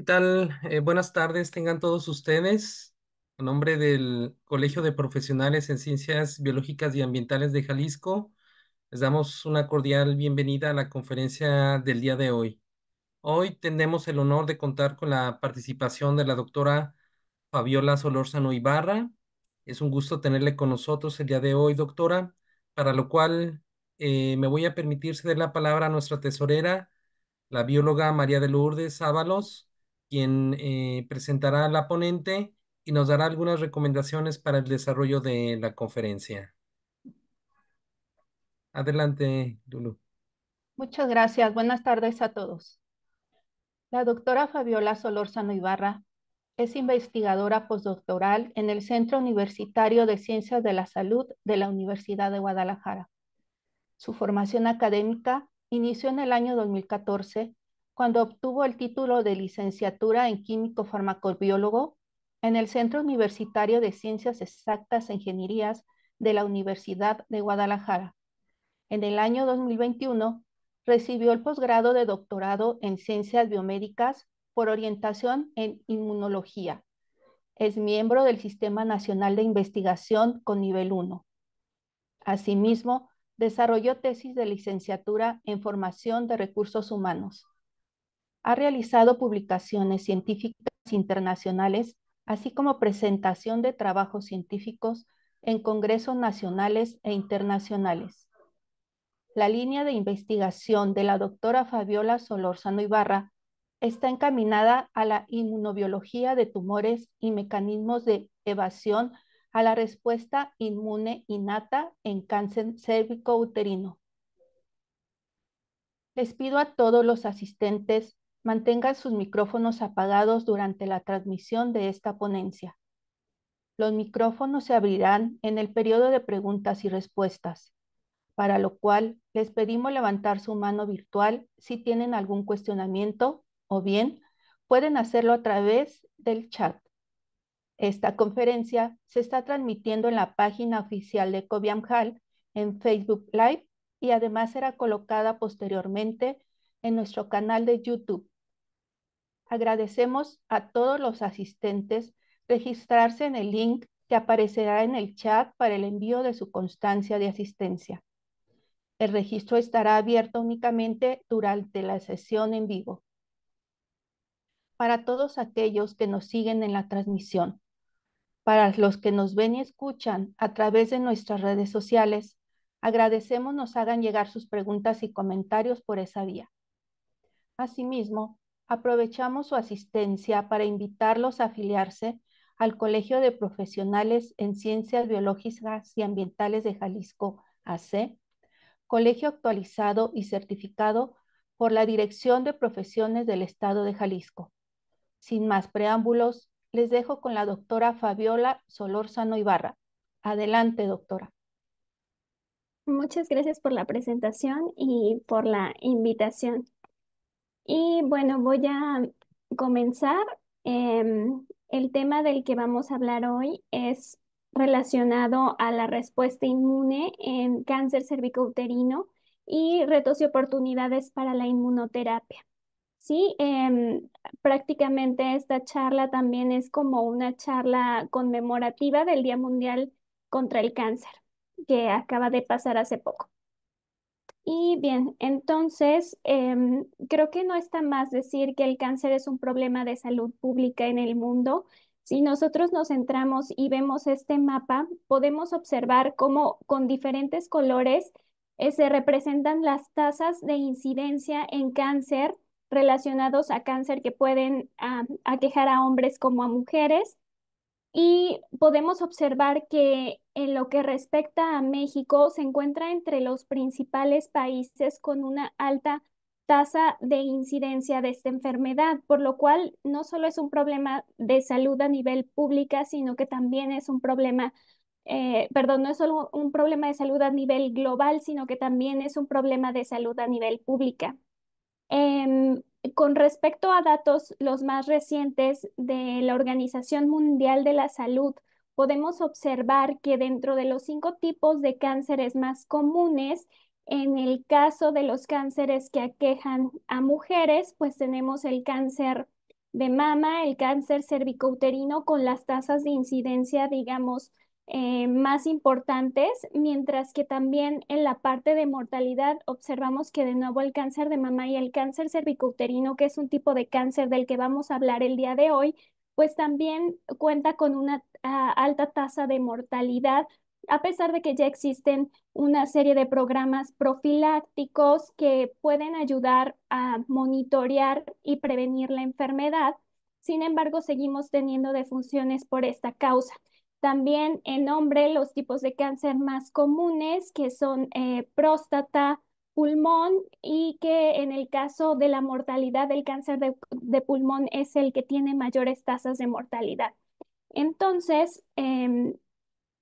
¿Qué tal? Eh, buenas tardes, tengan todos ustedes. En nombre del Colegio de Profesionales en Ciencias Biológicas y Ambientales de Jalisco, les damos una cordial bienvenida a la conferencia del día de hoy. Hoy tenemos el honor de contar con la participación de la doctora Fabiola Solórzano Ibarra. Es un gusto tenerle con nosotros el día de hoy, doctora, para lo cual eh, me voy a permitir ceder la palabra a nuestra tesorera, la bióloga María de Lourdes Ábalos, quien eh, presentará a la ponente y nos dará algunas recomendaciones para el desarrollo de la conferencia. Adelante, Lulu. Muchas gracias. Buenas tardes a todos. La doctora Fabiola Solórzano Ibarra es investigadora postdoctoral en el Centro Universitario de Ciencias de la Salud de la Universidad de Guadalajara. Su formación académica inició en el año 2014 cuando obtuvo el título de licenciatura en químico farmacobiólogo en el Centro Universitario de Ciencias Exactas e Ingenierías de la Universidad de Guadalajara. En el año 2021 recibió el posgrado de doctorado en Ciencias Biomédicas por orientación en Inmunología. Es miembro del Sistema Nacional de Investigación con nivel 1. Asimismo, desarrolló tesis de licenciatura en Formación de Recursos Humanos. Ha realizado publicaciones científicas internacionales, así como presentación de trabajos científicos en congresos nacionales e internacionales. La línea de investigación de la doctora Fabiola Solórzano Ibarra está encaminada a la inmunobiología de tumores y mecanismos de evasión a la respuesta inmune innata en cáncer cérvico uterino. Les pido a todos los asistentes mantengan sus micrófonos apagados durante la transmisión de esta ponencia. Los micrófonos se abrirán en el periodo de preguntas y respuestas, para lo cual les pedimos levantar su mano virtual si tienen algún cuestionamiento o bien pueden hacerlo a través del chat. Esta conferencia se está transmitiendo en la página oficial de Hall en Facebook Live y además será colocada posteriormente en nuestro canal de YouTube Agradecemos a todos los asistentes registrarse en el link que aparecerá en el chat para el envío de su constancia de asistencia. El registro estará abierto únicamente durante la sesión en vivo. Para todos aquellos que nos siguen en la transmisión, para los que nos ven y escuchan a través de nuestras redes sociales, agradecemos nos hagan llegar sus preguntas y comentarios por esa vía. Asimismo, aprovechamos su asistencia para invitarlos a afiliarse al Colegio de Profesionales en Ciencias Biológicas y Ambientales de Jalisco, AC, e, colegio actualizado y certificado por la Dirección de Profesiones del Estado de Jalisco. Sin más preámbulos, les dejo con la doctora Fabiola Solórzano Ibarra. Adelante, doctora. Muchas gracias por la presentación y por la invitación. Y bueno, voy a comenzar. Em, el tema del que vamos a hablar hoy es relacionado a la respuesta inmune en cáncer cervicouterino y retos y oportunidades para la inmunoterapia. Sí, em, prácticamente esta charla también es como una charla conmemorativa del Día Mundial contra el Cáncer, que acaba de pasar hace poco. Y bien, entonces em, creo que no está más decir que el cáncer es un problema de salud pública en el mundo. Si nosotros nos centramos y vemos este mapa, podemos observar cómo con diferentes colores eh, se representan las tasas de incidencia en cáncer relacionados a cáncer que pueden aquejar a hombres como a mujeres y podemos observar que en lo que respecta a México se encuentra entre los principales países con una alta tasa de incidencia de esta enfermedad, por lo cual no solo es un problema de salud a nivel pública, sino que también es un problema, eh, perdón, no es solo un problema de salud a nivel global, sino que también es un problema de salud a nivel pública. Em, con respecto a datos los más recientes de la Organización Mundial de la Salud, podemos observar que dentro de los cinco tipos de cánceres más comunes, en el caso de los cánceres que aquejan a mujeres, pues tenemos el cáncer de mama, el cáncer cervicouterino con las tasas de incidencia, digamos, eh, más importantes, mientras que también en la parte de mortalidad observamos que de nuevo el cáncer de mama y el cáncer cervicouterino, que es un tipo de cáncer del que vamos a hablar el día de hoy, pues también cuenta con una ah, alta tasa de mortalidad, a pesar de que ya existen una serie de programas profilácticos que pueden ayudar a monitorear y prevenir la enfermedad. Sin embargo, seguimos teniendo defunciones por esta causa. También en hombre los tipos de cáncer más comunes que son eh, próstata, pulmón y que en el caso de la mortalidad del cáncer de, pulmón es el que tiene mayores tasas de mortalidad. Entonces, em,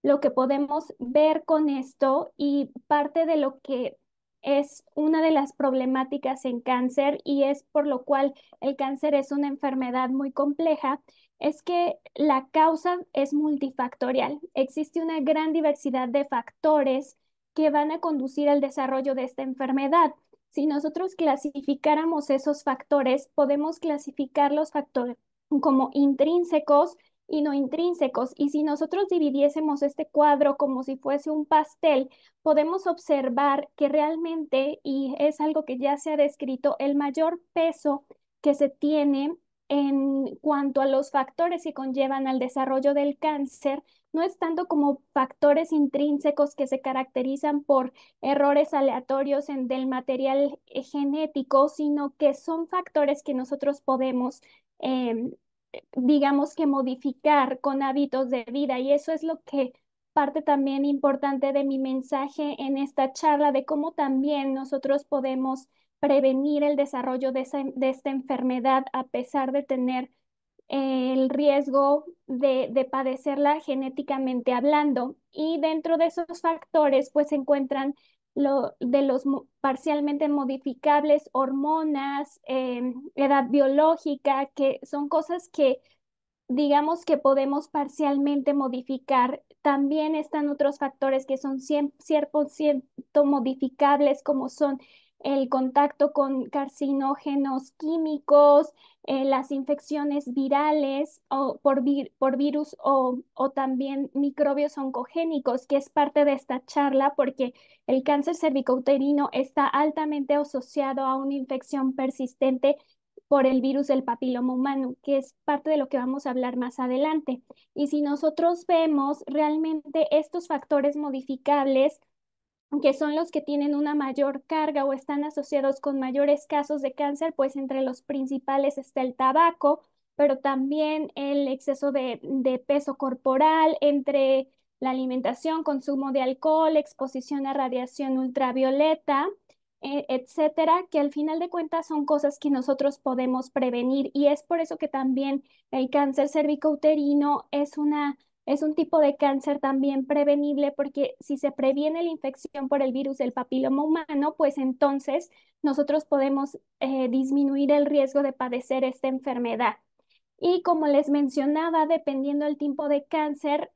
lo que podemos ver con esto y parte de lo que es una de las problemáticas en cáncer y es por lo cual el cáncer es una enfermedad muy compleja, es que la causa es multifactorial. Existe una gran diversidad de factores que van a conducir al desarrollo de esta enfermedad. Si nosotros clasificáramos esos factores, podemos clasificar los factores como intrínsecos y no intrínsecos. Y si nosotros dividiésemos este cuadro como si fuese un pastel, podemos observar que realmente, y es algo que ya se ha descrito, el mayor peso que se tiene en cuanto a los factores que conllevan al desarrollo del cáncer, no es tanto como factores intrínsecos que se caracterizan por errores aleatorios en, del material eh, genético, sino que son factores que nosotros podemos, em, eh, digamos que modificar con hábitos de vida. Y eso es lo que parte también importante de mi mensaje en esta charla, de cómo también nosotros podemos prevenir el desarrollo de, esta enfermedad a pesar de tener el riesgo de, padecerla genéticamente hablando. Y dentro de esos factores, pues se encuentran lo, de los parcialmente modificables, hormonas, eh, edad biológica, que son cosas que digamos que podemos parcialmente modificar. También están otros factores que son 100 modificables, como son el contacto con carcinógenos químicos, eh, las infecciones virales o por, por virus o, o, también microbios oncogénicos, que es parte de esta charla porque el cáncer cervicouterino está altamente asociado a una infección persistente por el virus del papiloma humano, que es parte de lo que vamos a hablar más adelante. Y si nosotros vemos realmente estos factores modificables, que son los que tienen una mayor carga o están asociados con mayores casos de cáncer, pues entre los principales está el tabaco, pero también el exceso de, peso corporal, entre la alimentación, consumo de alcohol, exposición a radiación ultravioleta, eh, etcétera, que al final de cuentas son cosas que nosotros podemos prevenir y es por eso que también el cáncer cervicouterino es una es un tipo de cáncer también prevenible porque si se previene la infección por el virus del papiloma humano, pues entonces nosotros podemos eh, disminuir el riesgo de padecer esta enfermedad. Y como les mencionaba, dependiendo del tipo de cáncer,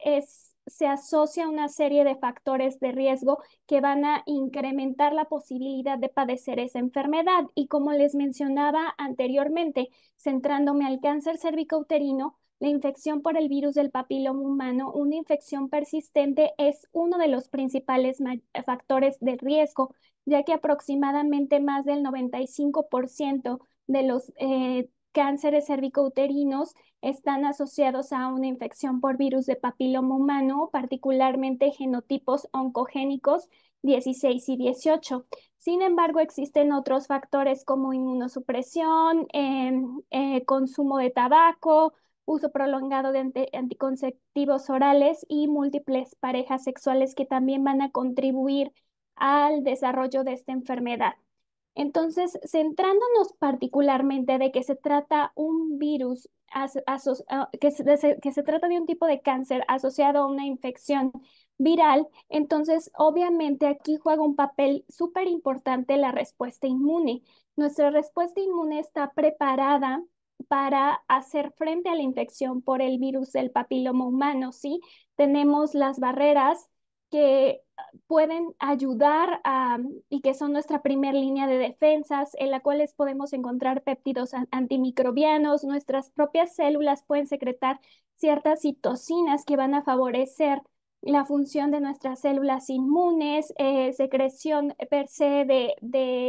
se asocia una serie de factores de riesgo que van a incrementar la posibilidad de padecer esa enfermedad. Y como les mencionaba anteriormente, centrándome al cáncer cervicouterino, la infección por el virus del papiloma humano, una infección persistente, es uno de los principales factores de riesgo, ya que aproximadamente más del 95% de los eh, cánceres cervicouterinos están asociados a una infección por virus de papiloma humano, particularmente genotipos oncogénicos 16 y 18. Sin embargo, existen otros factores como inmunosupresión, em, eh, consumo de tabaco, uso prolongado de anticonceptivos orales y múltiples parejas sexuales que también van a contribuir al desarrollo de esta enfermedad. Entonces, centrándonos particularmente de que se trata un virus, ah, que que se trata de un tipo de cáncer asociado a una infección viral, entonces obviamente aquí juega un papel súper importante la respuesta inmune. Nuestra respuesta inmune está preparada para hacer frente a la infección por el virus del papiloma humano, ¿sí? Tenemos las barreras que pueden ayudar y que son nuestra primera línea de defensas, en la cuales podemos encontrar péptidos antimicrobianos, nuestras propias células pueden secretar ciertas citocinas que van a favorecer la función de nuestras células inmunes, eh, secreción per se de,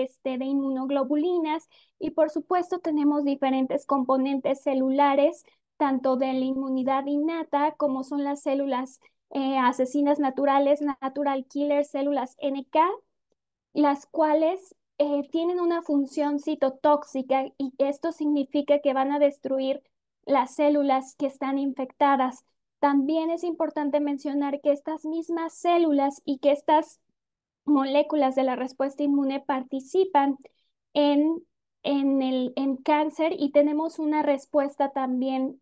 este, de inmunoglobulinas y por supuesto tenemos diferentes componentes celulares, tanto de la inmunidad innata como son las células eh, asesinas naturales, natural killer, células NK, las cuales eh, tienen una función citotóxica y esto significa que van a destruir las células que están infectadas. También es importante mencionar que estas mismas células y que estas moléculas de la respuesta inmune participan en, el, cáncer y tenemos una respuesta también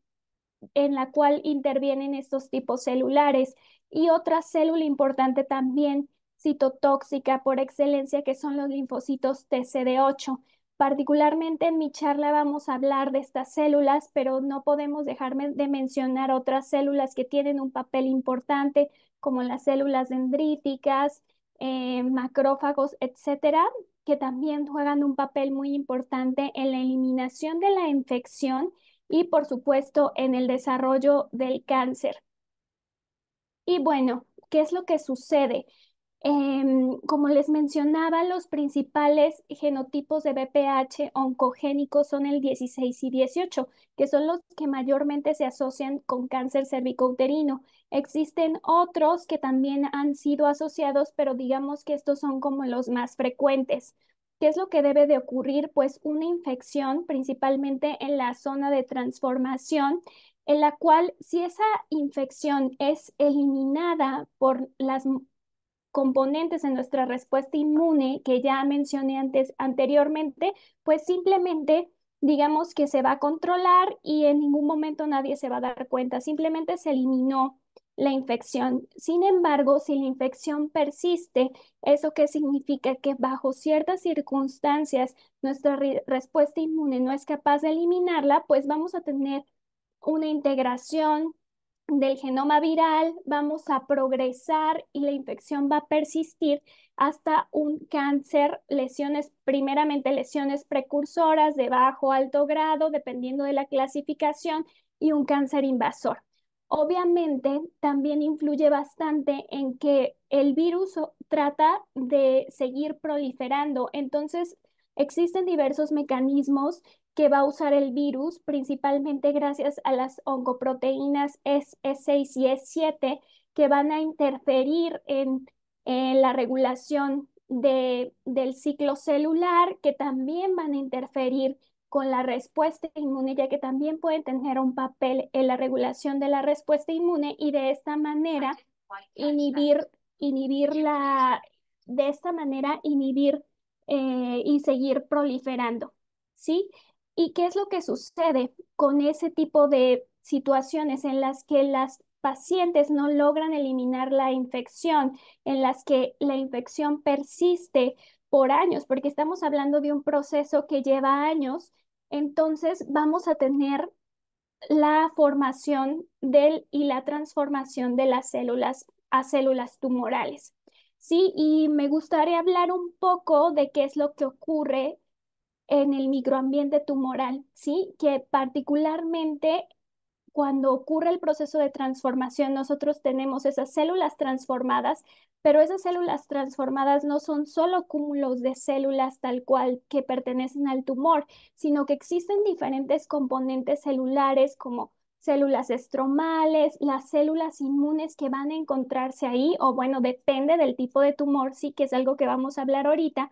en la cual intervienen estos tipos celulares y otra célula importante también citotóxica por excelencia que son los linfocitos TCD8. Particularmente en mi charla vamos a hablar de estas células, pero no podemos dejarme de mencionar otras células que tienen un papel importante, como las células dendríticas, eh, macrófagos, etcétera, que también juegan un papel muy importante en la eliminación de la infección y, por supuesto, en el desarrollo del cáncer. Y bueno, ¿qué es lo que sucede? Em, como les mencionaba, los principales genotipos de BPH oncogénicos son el 16 y 18, que son los que mayormente se asocian con cáncer cervicouterino. Existen otros que también han sido asociados, pero digamos que estos son como los más frecuentes. ¿Qué es lo que debe de ocurrir? Pues una infección, principalmente en la zona de transformación, en la cual si esa infección es eliminada por las componentes en nuestra respuesta inmune que ya mencioné antes, anteriormente, pues simplemente digamos que se va a controlar y en ningún momento nadie se va a dar cuenta, simplemente se eliminó la infección. Sin embargo, si la infección persiste, ¿eso qué significa? Que bajo ciertas circunstancias nuestra respuesta inmune no es capaz de eliminarla, pues vamos a tener una integración del genoma viral, vamos a progresar y la infección va a persistir hasta un cáncer, lesiones, primeramente lesiones precursoras de bajo, alto grado, dependiendo de la clasificación, y un cáncer invasor. Obviamente, también influye bastante en que el virus trata de seguir proliferando. Entonces, existen diversos mecanismos que va a usar el virus, principalmente gracias a las oncoproteínas S6 y e S7, que van a interferir en, la regulación de, del ciclo celular, que también van a interferir con la respuesta inmune, ya que también pueden tener un papel en la regulación de la respuesta inmune y de esta manera inhibir, inhibir la, de esta manera inhibir eh, y seguir proliferando, ¿sí? ¿Y qué es lo que sucede con ese tipo de situaciones en las que las pacientes no logran eliminar la infección, en las que la infección persiste por años, porque estamos hablando de un proceso que lleva años, entonces vamos a tener la formación del y la transformación de las células a células tumorales. Sí, y me gustaría hablar un poco de qué es lo que ocurre en el microambiente tumoral, ¿sí? Que particularmente cuando ocurre el proceso de transformación, nosotros tenemos esas células transformadas, pero esas células transformadas no son solo cúmulos de células tal cual que pertenecen al tumor, sino que existen diferentes componentes celulares como células estromales, las células inmunes que van a encontrarse ahí, o bueno, depende del tipo de tumor, sí que es algo que vamos a hablar ahorita,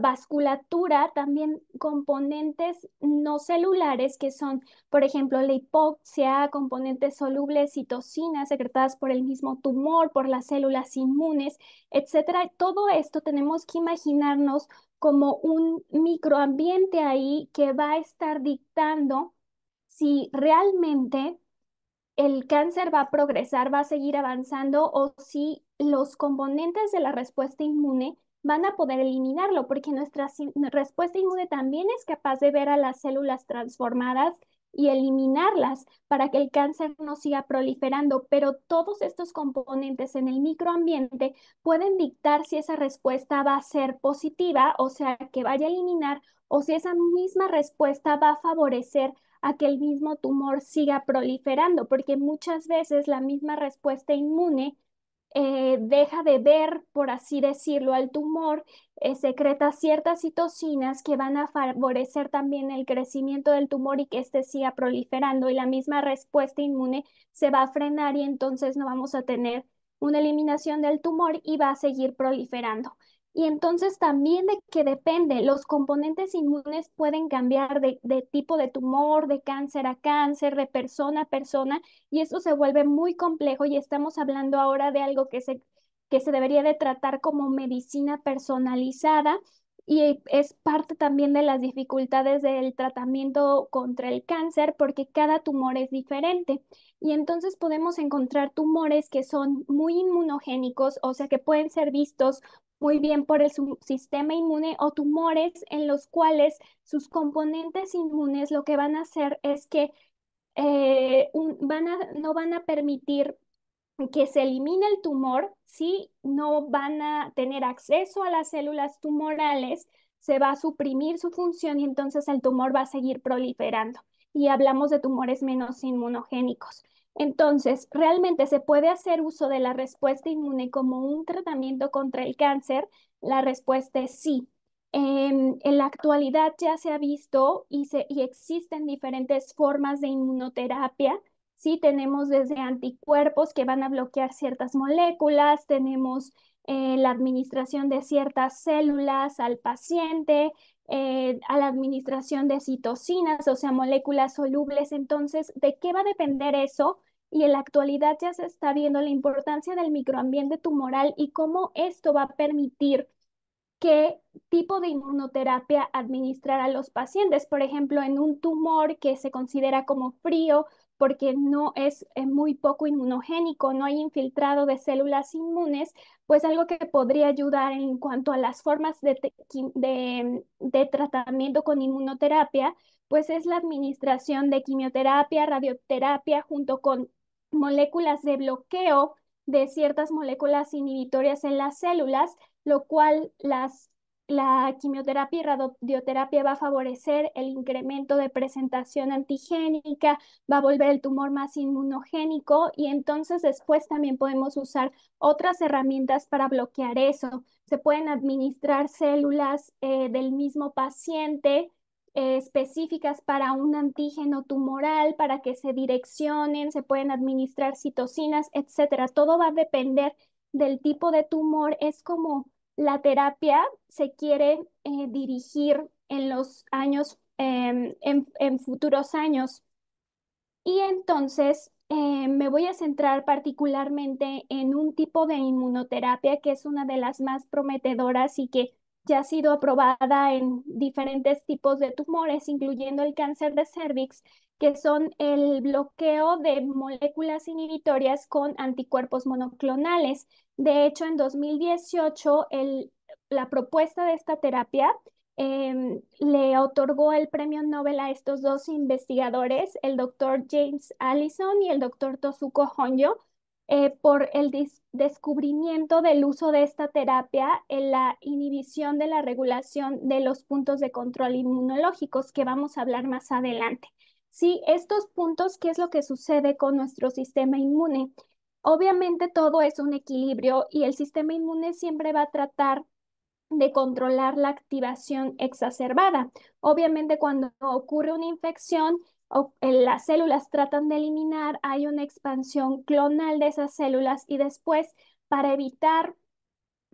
vasculatura, también componentes no celulares que son, por ejemplo, la hipoxia, componentes solubles, citocinas secretadas por el mismo tumor, por las células inmunes, etcétera. Todo esto tenemos que imaginarnos como un microambiente ahí que va a estar dictando si realmente el cáncer va a progresar, va a seguir avanzando o si los componentes de la respuesta inmune van a poder eliminarlo porque nuestra respuesta inmune también es capaz de ver a las células transformadas y eliminarlas para que el cáncer no siga proliferando, pero todos estos componentes en el microambiente pueden dictar si esa respuesta va a ser positiva, o sea, que vaya a eliminar, o si esa misma respuesta va a favorecer a que el mismo tumor siga proliferando, porque muchas veces la misma respuesta inmune eh, deja de ver, por así decirlo, al tumor, eh, secreta ciertas citocinas que van a favorecer también el crecimiento del tumor y que éste siga proliferando y la misma respuesta inmune se va a frenar y entonces no vamos a tener una eliminación del tumor y va a seguir proliferando. Y entonces también de que depende, los componentes inmunes pueden cambiar de, tipo de tumor, de cáncer a cáncer, de persona a persona, y eso se vuelve muy complejo y estamos hablando ahora de algo que se, que se debería de tratar como medicina personalizada y es parte también de las dificultades del tratamiento contra el cáncer porque cada tumor es diferente. Y entonces podemos encontrar tumores que son muy inmunogénicos, o sea, que pueden ser vistos muy bien por el sistema inmune o tumores en los cuales sus componentes inmunes lo que van a hacer es que eh, no van a permitir que se elimine el tumor, si no van a tener acceso a las células tumorales, se va a suprimir su función y entonces el tumor va a seguir proliferando. Y hablamos de tumores menos inmunogénicos. Entonces, realmente se puede hacer uso de la respuesta inmune como un tratamiento contra el cáncer. La respuesta es sí. En, la actualidad ya se ha visto y, se, y existen diferentes formas de inmunoterapia. Sí, tenemos desde anticuerpos que van a bloquear ciertas moléculas, tenemos eh, la administración de ciertas células al paciente, eh, a la administración de citocinas, o sea, moléculas solubles. Entonces, ¿de qué va a depender eso? y en la actualidad ya se está viendo la importancia del microambiente tumoral y cómo esto va a permitir qué tipo de inmunoterapia administrar a los pacientes. Por ejemplo, en un tumor que se considera como frío porque no es, eh, muy poco inmunogénico, no hay infiltrado de células inmunes, pues algo que podría ayudar en cuanto a las formas de, de, de tratamiento con inmunoterapia, pues es la administración de quimioterapia, radioterapia junto con moléculas de bloqueo de ciertas moléculas inhibitorias en las células, lo cual las, la quimioterapia y radioterapia va a favorecer el incremento de presentación antigénica, va a volver el tumor más inmunogénico y entonces después también podemos usar otras herramientas para bloquear eso. Se pueden administrar células eh, del mismo paciente eh, específicas para un antígeno tumoral, para que se direccionen, se pueden administrar citocinas, etcétera. Todo va a depender del tipo de tumor. Es como la terapia se quiere eh, dirigir en los años, em, en, futuros años. Y entonces eh, me voy a centrar particularmente en un tipo de inmunoterapia que es una de las más prometedoras y que ya ha sido aprobada en diferentes tipos de tumores, incluyendo el cáncer de cervix, que son el bloqueo de moléculas inhibitorias con anticuerpos monoclonales. De hecho, en 2018, la propuesta de esta terapia em, le otorgó el premio Nobel a estos dos investigadores, el doctor James Allison y el doctor Tosuko Honjo, eh, por el descubrimiento del uso de esta terapia en la inhibición de la regulación de los puntos de control inmunológicos que vamos a hablar más adelante. Sí, estos puntos, ¿qué es lo que sucede con nuestro sistema inmune? Obviamente todo es un equilibrio y el sistema inmune siempre va a tratar de controlar la activación exacerbada. Obviamente cuando ocurre una infección, eh, las células tratan de eliminar, hay una expansión clonal de esas células y después para evitar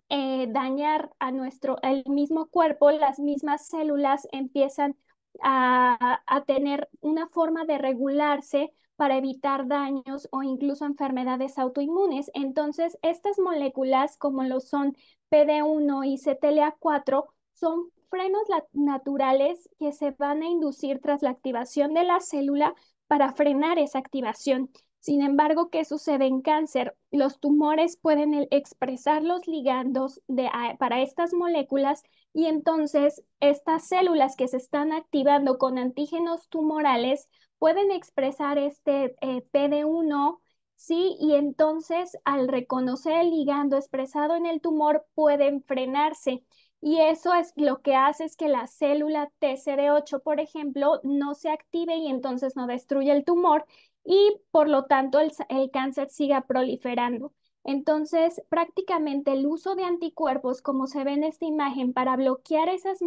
eh, dañar a nuestro, el mismo cuerpo, las mismas células empiezan a, a tener una forma de regularse para evitar daños o incluso enfermedades autoinmunes. Entonces, estas moléculas, como lo son PD1 y CTLA4, son frenos naturales que se van a inducir tras la activación de la célula para frenar esa activación. Sin embargo, ¿qué sucede en cáncer? Los tumores pueden eh, expresar los ligandos ah, para estas moléculas y entonces estas células que se están activando con antígenos tumorales pueden expresar este eh, PD1, ¿sí? Y entonces al reconocer el ligando expresado en el tumor pueden frenarse. Y eso es lo que hace es que la célula TCD8, por ejemplo, no se active y entonces no destruye el tumor y por lo tanto el, cáncer siga proliferando. Entonces, prácticamente el uso de anticuerpos, como se ve en esta imagen, para bloquear esas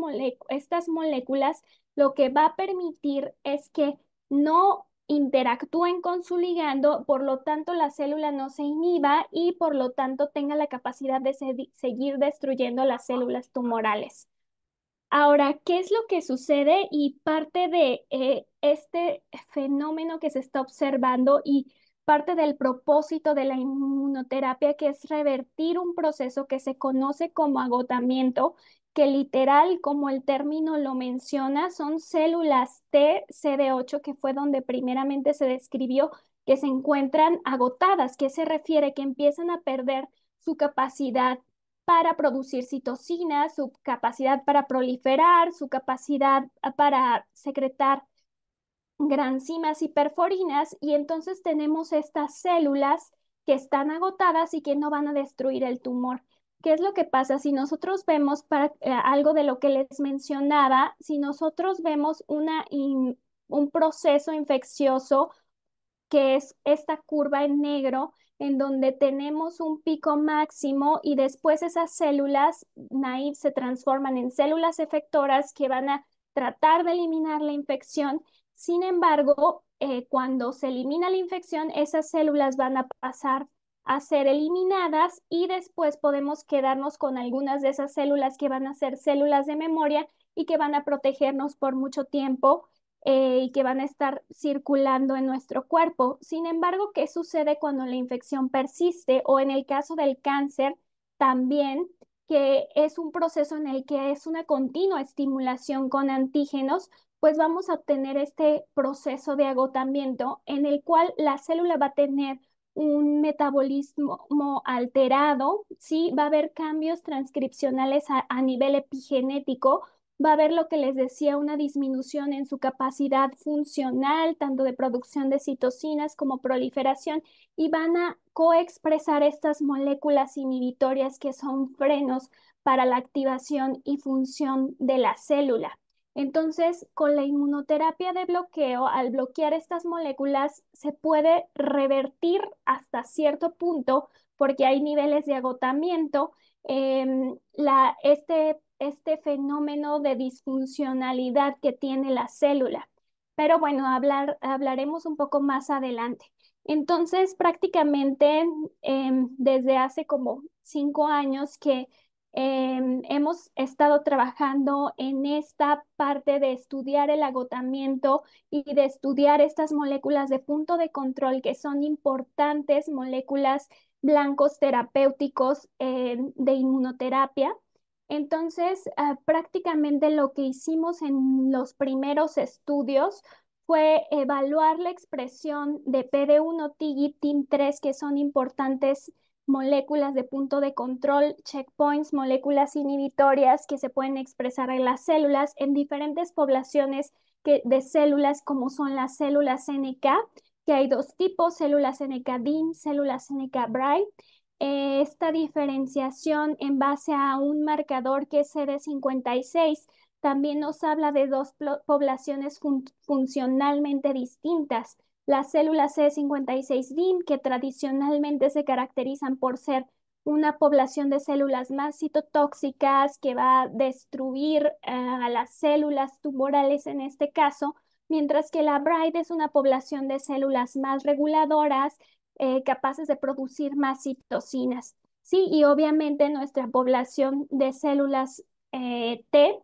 estas moléculas, lo que va a permitir es que no interactúen con su ligando, por lo tanto la célula no se inhiba y por lo tanto tenga la capacidad de seguir destruyendo las células tumorales. Ahora, ¿qué es lo que sucede y parte de eh, este fenómeno que se está observando y parte del propósito de la inmunoterapia, que es revertir un proceso que se conoce como agotamiento que literal, como el término lo menciona, son células T 8 que fue donde primeramente se describió que se encuentran agotadas, que se refiere que empiezan a perder su capacidad para producir citocinas su capacidad para proliferar, su capacidad para secretar granzimas y perforinas, y entonces tenemos estas células que están agotadas y que no van a destruir el tumor. ¿Qué es lo que pasa? Si nosotros vemos eh, algo de lo que les mencionaba, si nosotros vemos un proceso infeccioso, que es esta curva en negro, en donde tenemos un pico máximo y después esas células naive se transforman en células efectoras que van a tratar de eliminar la infección. Sin embargo, eh, cuando se elimina la infección, esas células van a pasar a ser eliminadas y después podemos quedarnos con algunas de esas células que van a ser células de memoria y que van a protegernos por mucho tiempo eh, y que van a estar circulando en nuestro cuerpo. Sin embargo, ¿qué sucede cuando la infección persiste o en el caso del cáncer también? que es un proceso en el que es una continua estimulación con antígenos, pues vamos a tener este proceso de agotamiento en el cual la célula va a tener un metabolismo alterado, ¿sí? va a haber cambios transcripcionales a, nivel epigenético, va a haber lo que les decía, una disminución en su capacidad funcional, tanto de producción de citocinas como proliferación, y van a coexpresar estas moléculas inhibitorias que son frenos para la activación y función de la célula. Entonces, con la inmunoterapia de bloqueo, al bloquear estas moléculas, se puede revertir hasta cierto punto porque hay niveles de agotamiento. Em, este, este, fenómeno de disfuncionalidad que tiene la célula. Pero bueno, hablar, hablaremos un poco más adelante. Entonces, prácticamente em, desde hace como cinco años que Em, hemos estado trabajando en esta parte de estudiar el agotamiento y de estudiar estas moléculas de punto de control que son importantes moléculas blancos terapéuticos em, de inmunoterapia. Entonces, ah, prácticamente lo que hicimos en los primeros estudios fue evaluar la expresión de PD1, TIG y TIM3, que son importantes moléculas de punto de control, checkpoints, moléculas inhibitorias que se pueden expresar en las células en diferentes poblaciones de células como son las células NK, que hay dos tipos, células NK-DIN, células nk bright eh, esta diferenciación en base a un marcador que es CD56 también nos habla de dos poblaciones funcionalmente distintas las células C56DIN, que tradicionalmente se caracterizan por ser una población de células más citotóxicas que va a destruir eh, a las células tumorales en este caso, mientras que la BRIDE es una población de células más reguladoras eh, capaces de producir más citocinas. Sí, y obviamente nuestra población de células eh, T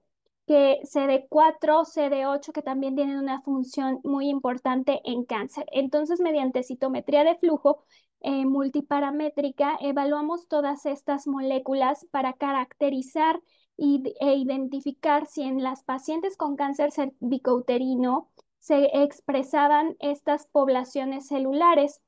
que CD4, CD8, que también tienen una función muy importante en cáncer. Entonces, mediante citometría de flujo eh, multiparamétrica, evaluamos todas estas moléculas para caracterizar y, e identificar si en las pacientes con cáncer cervicouterino se expresaban estas poblaciones celulares.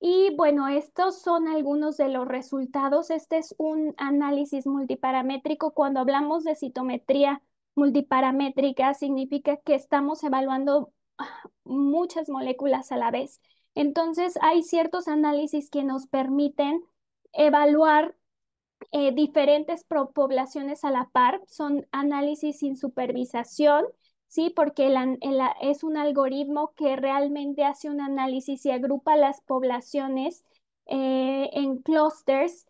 Y bueno, estos son algunos de los resultados. Este es un análisis multiparamétrico. Cuando hablamos de citometría multiparamétrica significa que estamos evaluando muchas moléculas a la vez. Entonces, hay ciertos análisis que nos permiten evaluar eh, diferentes poblaciones a la par. Son análisis sin supervisación, ¿sí? Porque es un algoritmo que realmente hace un análisis y agrupa las poblaciones eh, en clusters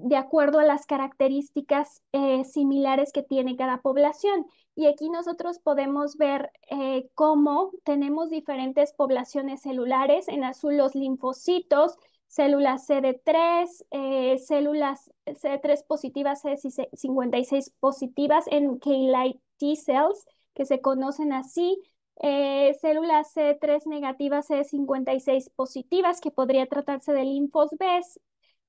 de acuerdo a las características eh, similares que tiene cada población. Y aquí nosotros podemos ver eh, cómo tenemos diferentes poblaciones celulares, en azul los linfocitos, células CD3, eh, células CD3 positivas, CD56 positivas, en K-Light T cells, que se conocen así, células C3 negativas, C56 positivas, que podría tratarse de linfos B,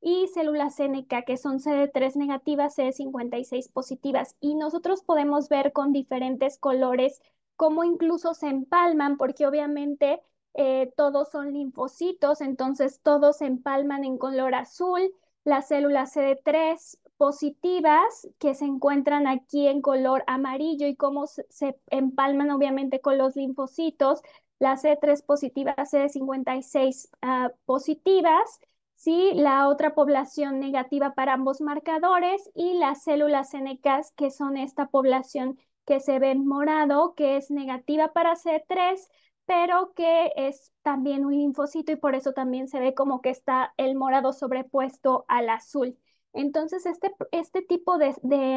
y células NK, que son CD3 negativas, CD56 positivas. Y nosotros podemos ver con diferentes colores cómo incluso se empalman, porque obviamente eh, todos son linfocitos, entonces todos se empalman en color azul. Las células CD3 positivas que se encuentran aquí en color amarillo y cómo se empalman obviamente con los linfocitos, las C3 positivas, C56 ah, positivas ¿sí? la otra población negativa para ambos marcadores y las células NKs, que son esta población que se ve en morado, que es negativa para C3, pero que es también un linfocito y por eso también se ve como que está el morado sobrepuesto al azul. Entonces, este, este tipo de,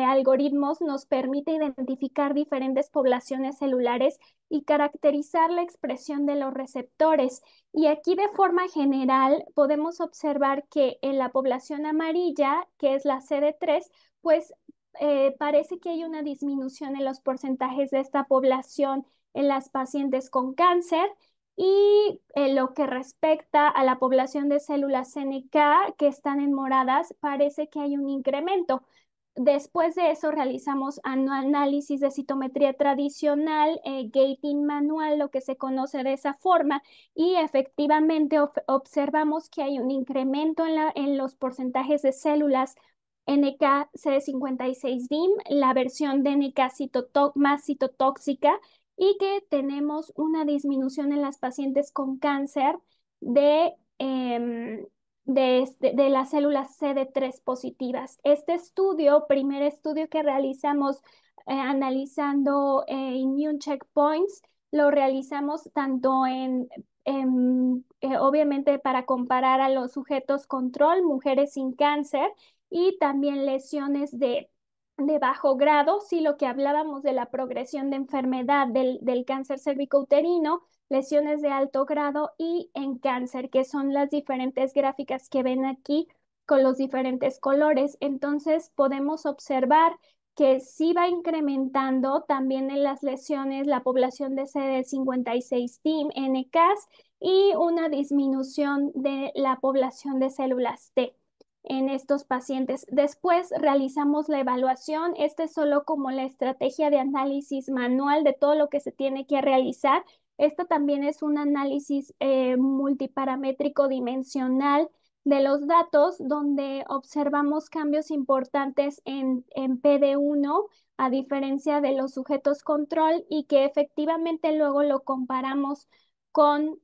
algoritmos nos permite identificar diferentes poblaciones celulares y caracterizar la expresión de los receptores. Y aquí de forma general podemos observar que en la población amarilla, que es la CD3, pues eh, parece que hay una disminución en los porcentajes de esta población en las pacientes con cáncer y eh, lo que respecta a la población de células NK que están en moradas, parece que hay un incremento. Después de eso realizamos análisis de citometría tradicional, eh, gating manual, lo que se conoce de esa forma, y efectivamente observamos que hay un incremento en, los porcentajes de células nk c 56 dim la versión de NK más citotóxica, y que tenemos una disminución en las pacientes con cáncer de, em, este, de, las células CD3 positivas. Este estudio, primer estudio que realizamos eh, analizando eh, immune checkpoints, lo realizamos tanto en, en em, eh, obviamente para comparar a los sujetos control, mujeres sin cáncer, y también lesiones de de bajo grado, sí lo que hablábamos de la progresión de enfermedad del, del cáncer cervicouterino, lesiones de alto grado y en cáncer, que son las diferentes gráficas que ven aquí con los diferentes colores. Entonces podemos observar que sí va incrementando también en las lesiones la población de CD56 TIM NKs y una disminución de la población de células T en estos pacientes. Después realizamos la evaluación. Este es solo como la estrategia de análisis manual de todo lo que se tiene que realizar. Esto también es un análisis eh, multiparamétrico dimensional de los datos donde observamos cambios importantes en, en PD1 a diferencia de los sujetos control y que efectivamente luego lo comparamos con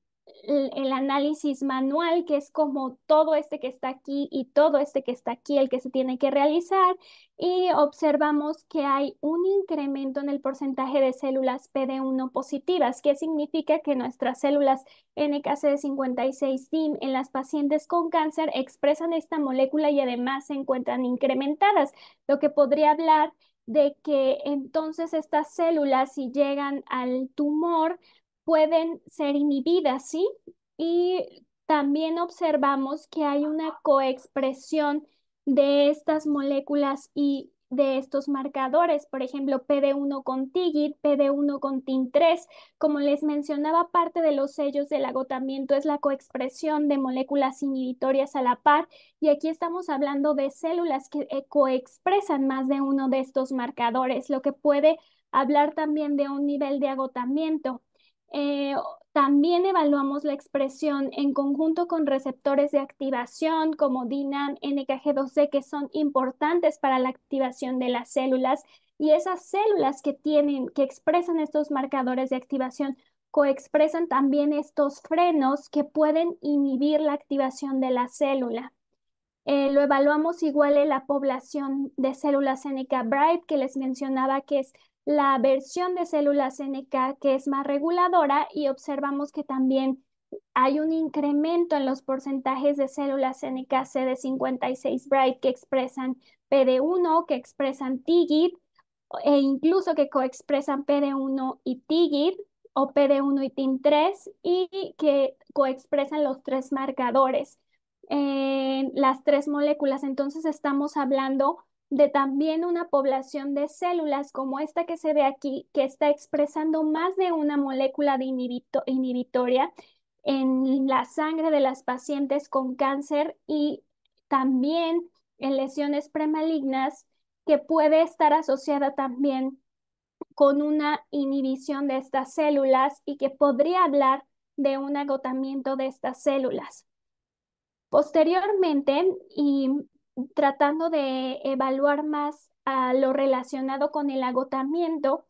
el, análisis manual, que es como todo este que está aquí y todo este que está aquí, el que se tiene que realizar, y observamos que hay un incremento en el porcentaje de células PD1 positivas, que significa que nuestras células NKCD56-DIM en las pacientes con cáncer expresan esta molécula y además se encuentran incrementadas, lo que podría hablar de que entonces estas células, si llegan al tumor, pueden ser inhibidas, ¿sí? Y también observamos que hay una coexpresión de estas moléculas y de estos marcadores, por ejemplo, PD1 con TIGIT, PD1 con TIN3. Como les mencionaba, parte de los sellos del agotamiento es la coexpresión de moléculas inhibitorias a la par, y aquí estamos hablando de células que eh, coexpresan más de uno de estos marcadores, lo que puede hablar también de un nivel de agotamiento. Eh, también evaluamos la expresión en conjunto con receptores de activación como DINAM, NKG2D, que son importantes para la activación de las células. Y esas células que tienen, que expresan estos marcadores de activación, coexpresan también estos frenos que pueden inhibir la activación de la célula. Eh, lo evaluamos igual en la población de células NK-Bright que les mencionaba que es la versión de células NK que es más reguladora y observamos que también hay un incremento en los porcentajes de células NK CD56 Bright que expresan PD1, que expresan TIGIT e incluso que coexpresan PD1 y TIGIT o PD1 y tim 3 y que coexpresan los tres marcadores, en las tres moléculas. Entonces estamos hablando de también una población de células como esta que se ve aquí, que está expresando más de una molécula inhibitoria en la sangre de las pacientes con cáncer y también en lesiones premalignas que puede estar asociada también con una inhibición de estas células y que podría hablar de un agotamiento de estas células. Posteriormente, y tratando de evaluar más a lo relacionado con el agotamiento,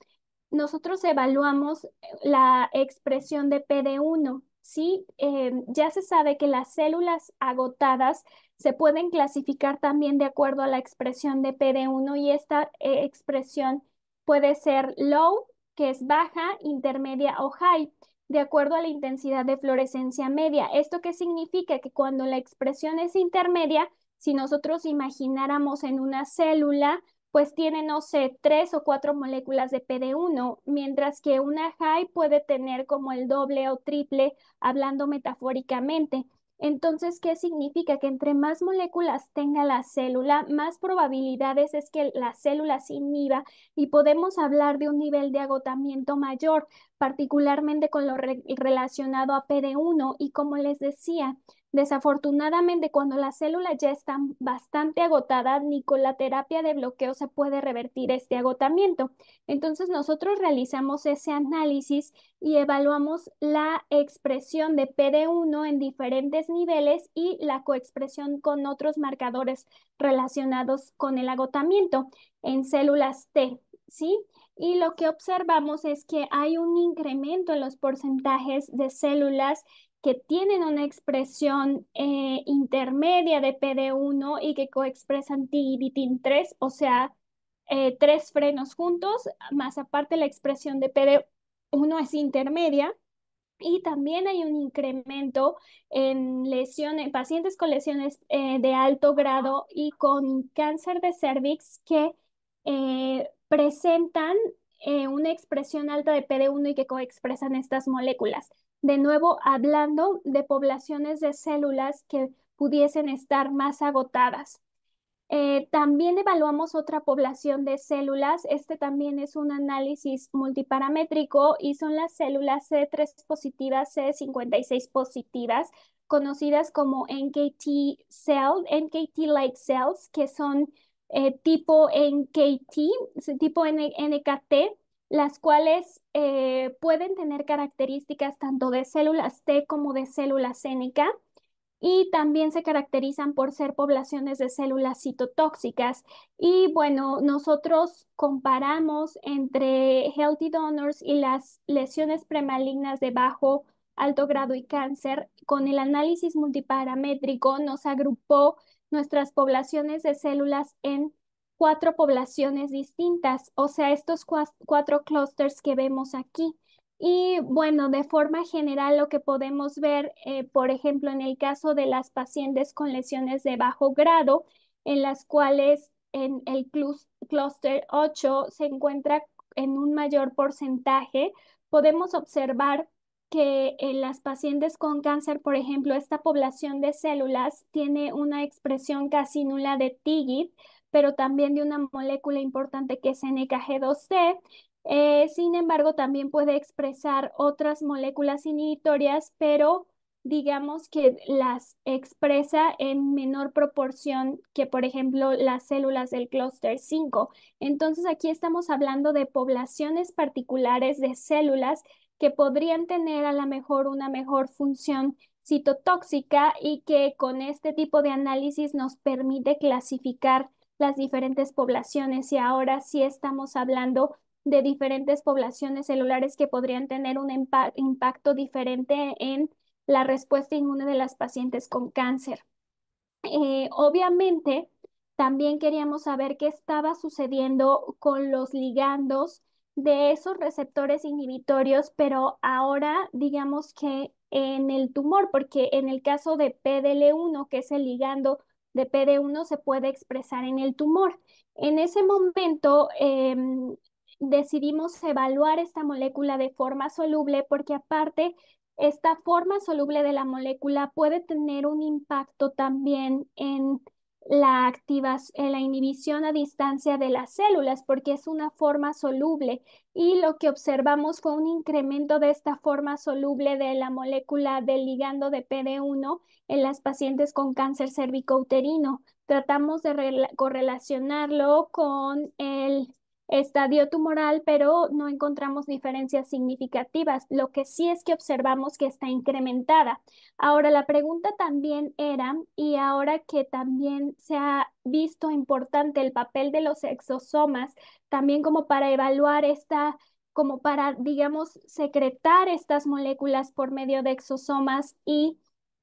nosotros evaluamos eh, la expresión de PD1. ¿sí? Eh, ya se sabe que las células agotadas se pueden clasificar también de acuerdo a la expresión de PD1 y esta eh, expresión puede ser low, que es baja, intermedia o high, de acuerdo a la intensidad de fluorescencia media. ¿Esto qué significa? Que cuando la expresión es intermedia, si nosotros imagináramos en una célula, pues tiene, no sé, tres o cuatro moléculas de PD1, mientras que una high puede tener como el doble o triple, hablando metafóricamente. Entonces, ¿qué significa? Que entre más moléculas tenga la célula, más probabilidades es que la célula se inhiba y podemos hablar de un nivel de agotamiento mayor, particularmente con lo relacionado a PD1 y como les decía, Desafortunadamente, cuando las célula ya están bastante agotada ni con la terapia de bloqueo se puede revertir este agotamiento. Entonces, nosotros realizamos ese análisis y evaluamos la expresión de PD1 en diferentes niveles y la coexpresión con otros marcadores relacionados con el agotamiento en células T, ¿sí? Y lo que observamos es que hay un incremento en los porcentajes de células que tienen una expresión eh, intermedia de PD1 y que coexpresan tibitin 3 o sea, eh, tres frenos juntos, más aparte la expresión de PD1 es intermedia. Y también hay un incremento en lesiones, pacientes con lesiones eh, de alto grado y con cáncer de cervix que presentan una expresión alta de PD1 y que coexpresan estas moléculas de nuevo hablando de poblaciones de células que pudiesen estar más agotadas. Eh, también evaluamos otra población de células. Este también es un análisis multiparamétrico y son las células C3 positivas, C56 positivas, conocidas como NKT cells, NKT-like cells, que son eh, tipo NKT, tipo NKT, las cuales eh, pueden tener características tanto de células T como de células cénica y también se caracterizan por ser poblaciones de células citotóxicas. Y bueno, nosotros comparamos entre healthy donors y las lesiones premalignas de bajo, alto grado y cáncer. Con el análisis multiparamétrico nos agrupó nuestras poblaciones de células en cuatro poblaciones distintas, o sea, estos cuatro clusters que vemos aquí. Y bueno, de forma general, lo que podemos ver, eh, por ejemplo, en el caso de las pacientes con lesiones de bajo grado, en las cuales en el clúster 8 se encuentra en un mayor porcentaje, podemos observar que en eh, las pacientes con cáncer, por ejemplo, esta población de células tiene una expresión casi nula de TIGIT, pero también de una molécula importante que es NKG2C. Eh, sin embargo, también puede expresar otras moléculas inhibitorias, pero digamos que las expresa en menor proporción que, por ejemplo, las células del clúster 5. Entonces, aquí estamos hablando de poblaciones particulares de células que podrían tener a lo mejor una mejor función citotóxica y que con este tipo de análisis nos permite clasificar las diferentes poblaciones y ahora sí estamos hablando de diferentes poblaciones celulares que podrían tener un impacto diferente en la respuesta inmune de las pacientes con cáncer. Eh, obviamente, también queríamos saber qué estaba sucediendo con los ligandos de esos receptores inhibitorios, pero ahora digamos que en el tumor, porque en el caso de PDL1, que es el ligando de PD1 se puede expresar en el tumor. En ese momento em, decidimos evaluar esta molécula de forma soluble porque aparte esta forma soluble de la molécula puede tener un impacto también en la, eh, la inhibición a distancia de las células porque es una forma soluble y lo que observamos fue un incremento de esta forma soluble de la molécula del ligando de PD1 en las pacientes con cáncer cervicouterino. Tratamos de correlacionarlo con el estadio tumoral, pero no encontramos diferencias significativas. Lo que sí es que observamos que está incrementada. Ahora, la pregunta también era, y ahora que también se ha visto importante el papel de los exosomas, también como para evaluar esta como para, digamos, secretar estas moléculas por medio de exosomas y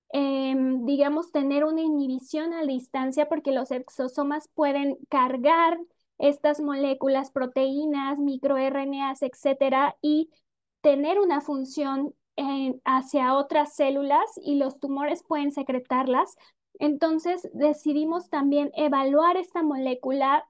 em, digamos, tener una inhibición a distancia porque los exosomas pueden cargar estas moléculas, proteínas, microRNAs, etcétera, y tener una función hacia otras células y los tumores pueden secretarlas. Entonces decidimos también evaluar esta molécula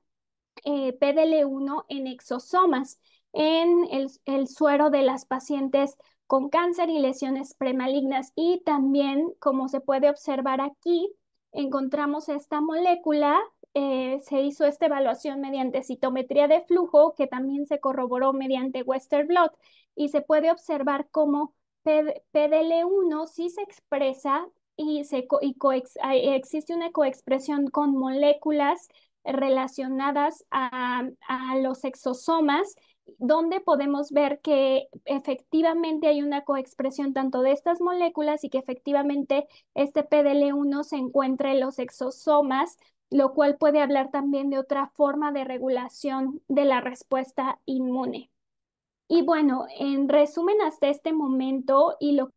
eh, PDL1 en exosomas, en el, el suero de las pacientes con cáncer y lesiones premalignas. Y también, como se puede observar aquí, encontramos esta molécula eh, se hizo esta evaluación mediante citometría de flujo, que también se corroboró mediante Western Blot, y se puede observar cómo PDL1 sí se expresa y, se existe una coexpresión con moléculas relacionadas a, a los exosomas, donde podemos ver que efectivamente hay una coexpresión tanto de estas moléculas y que efectivamente este PDL1 se encuentra en los exosomas lo cual puede hablar también de otra forma de regulación de la respuesta inmune. Y bueno, en resumen hasta este momento y lo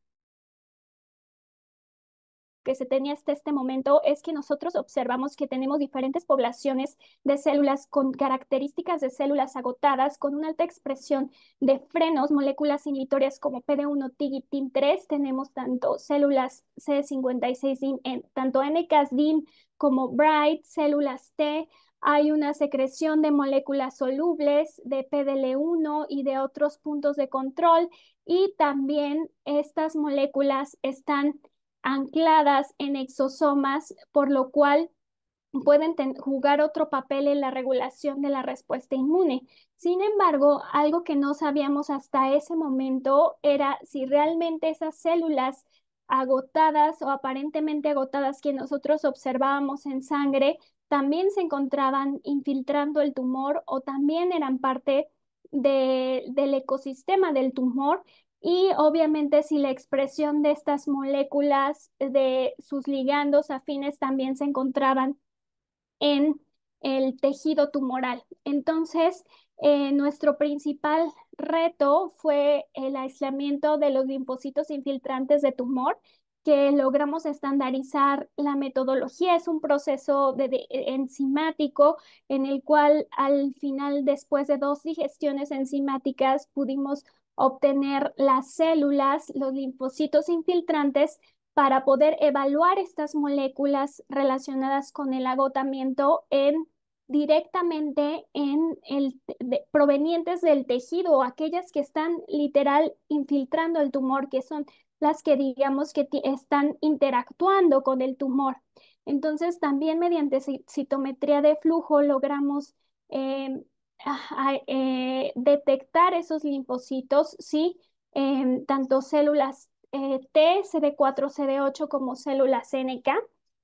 que se tenía hasta este momento es que nosotros observamos que tenemos diferentes poblaciones de células con características de células agotadas, con una alta expresión de frenos, moléculas inhibitorias como PD1, TIG y TIM3. Tenemos tanto células C56, tanto Nkdim como Bright, células T, hay una secreción de moléculas solubles de PDL1 y de otros puntos de control y también estas moléculas están ancladas en exosomas, por lo cual pueden jugar otro papel en la regulación de la respuesta inmune. Sin embargo, algo que no sabíamos hasta ese momento era si realmente esas células agotadas o aparentemente agotadas que nosotros observábamos en sangre también se encontraban infiltrando el tumor o también eran parte del ecosistema del tumor y obviamente si la expresión de estas moléculas de sus ligandos afines también se encontraban en el tejido tumoral. Entonces, eh, nuestro principal reto fue el aislamiento de los linfocitos infiltrantes de tumor, que logramos estandarizar la metodología. Es un proceso de, e, enzimático en el cual al final, después de dos digestiones enzimáticas, pudimos obtener las células, los linfocitos infiltrantes, para poder evaluar estas moléculas relacionadas con el agotamiento en directamente en el, provenientes del tejido, aquellas que están literal infiltrando el tumor, que son las que digamos que están interactuando con el tumor. Entonces, también mediante citometría de flujo logramos em, eh, detectar esos linfocitos, ¿sí? Em, tanto células eh, T, CD4, CD8 como células NK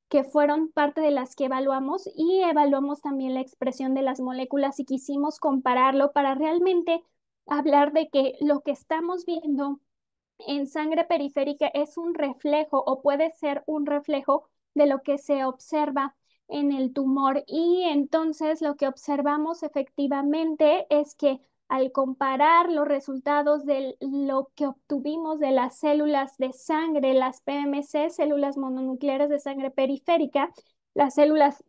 que fueron parte de las que evaluamos y evaluamos también la expresión de las moléculas y quisimos compararlo para realmente hablar de que lo que estamos viendo en sangre periférica es un reflejo o puede ser un reflejo de lo que se observa en el tumor y entonces lo que observamos efectivamente es que al comparar los resultados de lo que obtuvimos de las células de sangre, las PMC, células mononucleares de sangre periférica, las células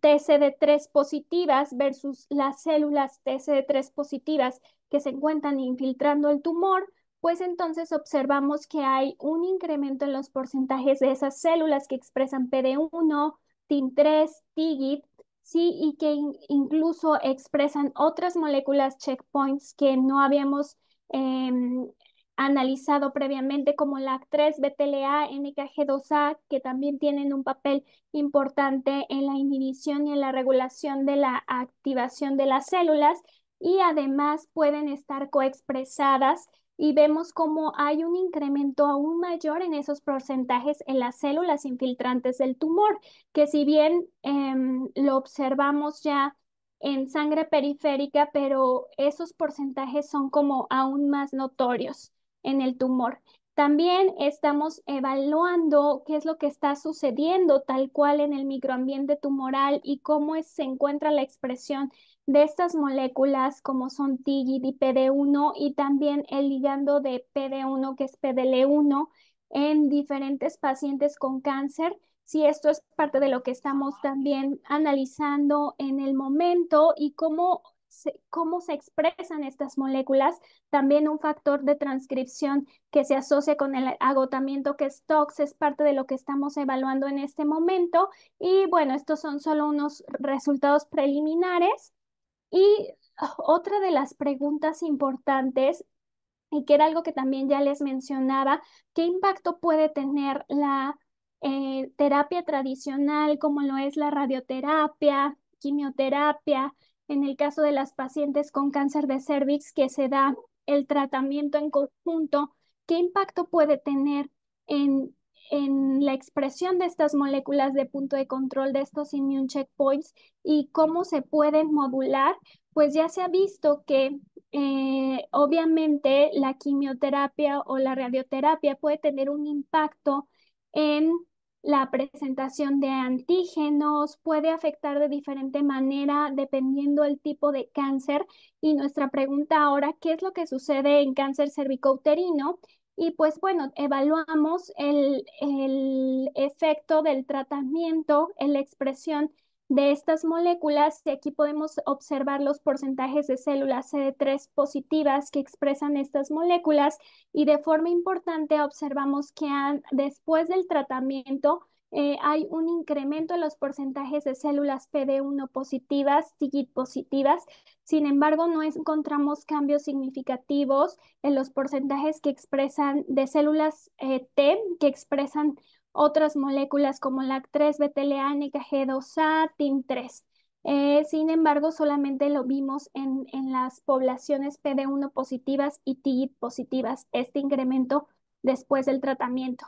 TCD3 positivas versus las células TCD3 positivas que se encuentran infiltrando el tumor, pues entonces observamos que hay un incremento en los porcentajes de esas células que expresan PD1, TIN3, TIGIT sí, y que incluso expresan otras moléculas checkpoints que no habíamos em, analizado previamente, como la 3 BTLA, NKG2A, que también tienen un papel importante en la inhibición y en la regulación de la activación de las células, y además pueden estar coexpresadas y vemos cómo hay un incremento aún mayor en esos porcentajes en las células infiltrantes del tumor, que si bien em, lo observamos ya en sangre periférica, pero esos porcentajes son como aún más notorios en el tumor. También estamos evaluando qué es lo que está sucediendo tal cual en el microambiente tumoral y cómo se encuentra la expresión de estas moléculas como son TIGIT y PD1 y también el ligando de PD1 que es PDL1 en diferentes pacientes con cáncer. Si esto es parte de lo que estamos también analizando en el momento y cómo se, cómo se expresan estas moléculas, también un factor de transcripción que se asocia con el agotamiento que es TOX, es parte de lo que estamos evaluando en este momento. Y bueno, estos son solo unos resultados preliminares. Y otra de las preguntas importantes y que era algo que también ya les mencionaba, ¿qué impacto puede tener la eh, terapia tradicional como lo es la radioterapia, quimioterapia, en el caso de las pacientes con cáncer de cervix que se da el tratamiento en conjunto, qué impacto puede tener en en la expresión de estas moléculas de punto de control de estos immune checkpoints y cómo se pueden modular, pues ya se ha visto que eh, obviamente la quimioterapia o la radioterapia puede tener un impacto en la presentación de antígenos, puede afectar de diferente manera dependiendo el tipo de cáncer. Y nuestra pregunta ahora, ¿qué es lo que sucede en cáncer cervicouterino? Y pues bueno, evaluamos el, efecto del tratamiento en la expresión de estas moléculas y aquí podemos observar los porcentajes de células CD3 positivas que expresan estas moléculas y de forma importante observamos que después del tratamiento eh, hay un incremento en los porcentajes de células PD1 positivas, TIGIT positivas, sin embargo, no encontramos cambios significativos en los porcentajes que expresan de células eh, T que expresan otras moléculas como LAC3, BTLA, NKG2A, TIM3. sin embargo, solamente lo vimos en, las poblaciones PD1 positivas y TI positivas, este incremento después del tratamiento.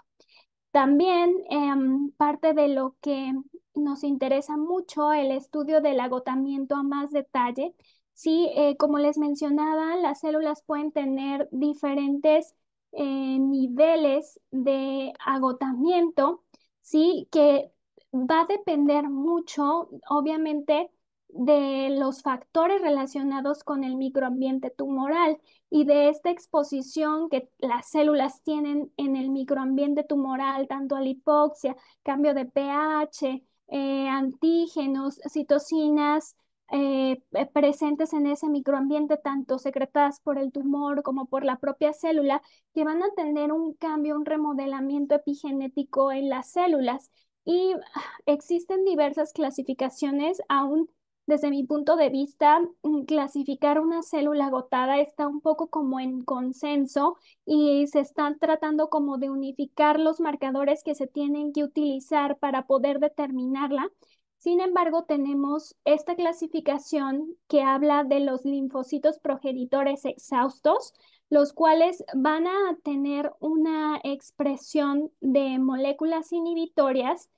También em, parte de lo que nos interesa mucho el estudio del agotamiento a más detalle Sí, eh, como les mencionaba, las células pueden tener diferentes eh, niveles de agotamiento, sí, que va a depender mucho, obviamente, de los factores relacionados con el microambiente tumoral y de esta exposición que las células tienen en el microambiente tumoral, tanto a la hipoxia, cambio de pH, eh, antígenos, citocinas, eh, eh, presentes en ese microambiente, tanto secretadas por el tumor como por la propia célula, que van a tener un cambio, un remodelamiento epigenético en las células. Y ah, existen diversas clasificaciones, aún desde mi punto de vista, mm, clasificar una célula agotada está un poco como en consenso y se están tratando como de unificar los marcadores que se tienen que utilizar para poder determinarla. Sin embargo, tenemos esta clasificación que habla de los linfocitos progenitores exhaustos, los cuales van a tener una expresión de moléculas inhibitorias,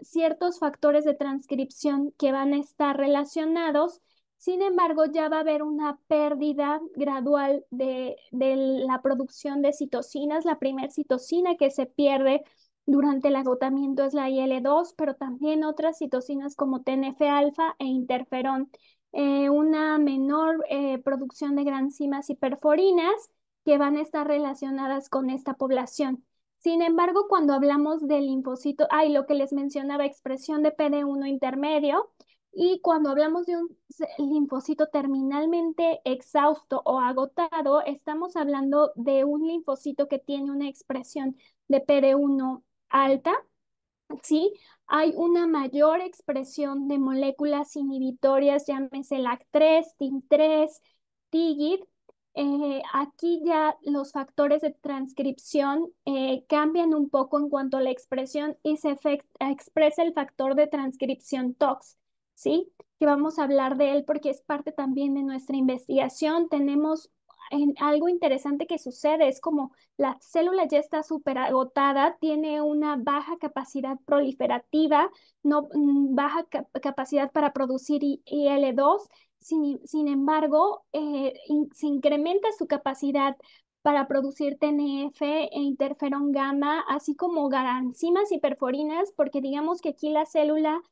ciertos factores de transcripción que van a estar relacionados. Sin embargo, ya va a haber una pérdida gradual de, de la producción de citocinas. La primera citocina que se pierde durante el agotamiento es la IL-2, pero también otras citocinas como TNF-alfa e interferón. Eh, una menor eh, producción de granzimas y perforinas que van a estar relacionadas con esta población. Sin embargo, cuando hablamos del linfocito, hay lo que les mencionaba, expresión de PD1 intermedio, y cuando hablamos de un linfocito terminalmente exhausto o agotado, estamos hablando de un linfocito que tiene una expresión de PD1 alta, ¿sí? Hay una mayor expresión de moléculas inhibitorias, llámese LAC3, tin 3 TIGIT. Eh, aquí ya los factores de transcripción eh, cambian un poco en cuanto a la expresión y se expresa el factor de transcripción TOX, ¿sí? Que vamos a hablar de él porque es parte también de nuestra investigación. Tenemos algo interesante que sucede es como la célula ya está súper agotada, tiene una baja capacidad proliferativa, no, mm, baja capacidad para producir IL2, sin, embargo, eh, se incrementa su capacidad para producir TNF e interferón gamma, así como garancimas y perforinas, porque digamos que aquí la célula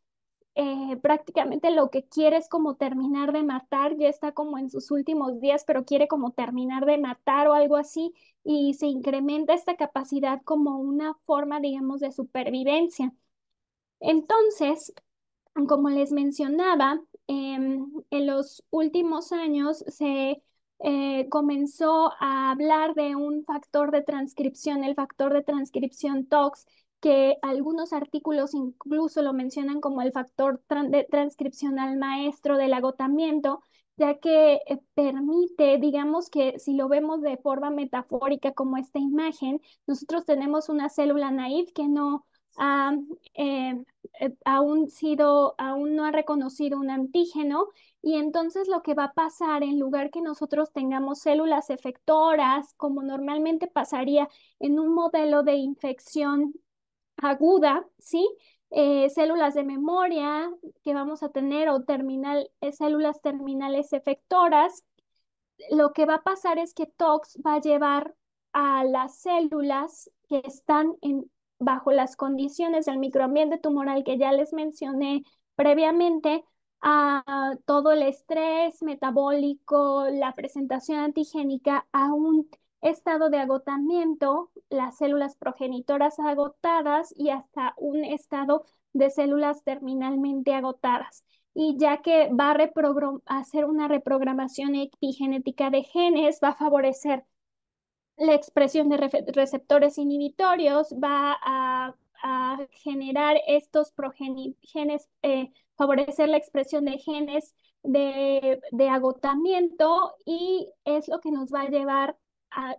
eh, prácticamente lo que quiere es como terminar de matar, ya está como en sus últimos días, pero quiere como terminar de matar o algo así, y se incrementa esta capacidad como una forma, digamos, de supervivencia. Entonces, como les mencionaba, em, en los últimos años se eh, comenzó a hablar de un factor de transcripción, el factor de transcripción TOX, que algunos artículos incluso lo mencionan como el factor transcripcional maestro del agotamiento, ya que eh, permite, digamos que si lo vemos de forma metafórica como esta imagen, nosotros tenemos una célula naive que no ha eh, eh, aún sido, aún no ha reconocido un antígeno, y entonces lo que va a pasar en lugar que nosotros tengamos células efectoras, como normalmente pasaría en un modelo de infección aguda, ¿sí? Eh, células de memoria que vamos a tener o terminal, eh, células terminales efectoras, lo que va a pasar es que TOX va a llevar a las células que están en, bajo las condiciones del microambiente tumoral que ya les mencioné previamente, a todo el estrés metabólico, la presentación antigénica, a un estado de agotamiento, las células progenitoras agotadas y hasta un estado de células terminalmente agotadas. Y ya que va a hacer una reprogramación epigenética de genes, va a favorecer la expresión de receptores inhibitorios, va a, generar estos genes, eh, favorecer la expresión de genes de, de agotamiento y es lo que nos va a llevar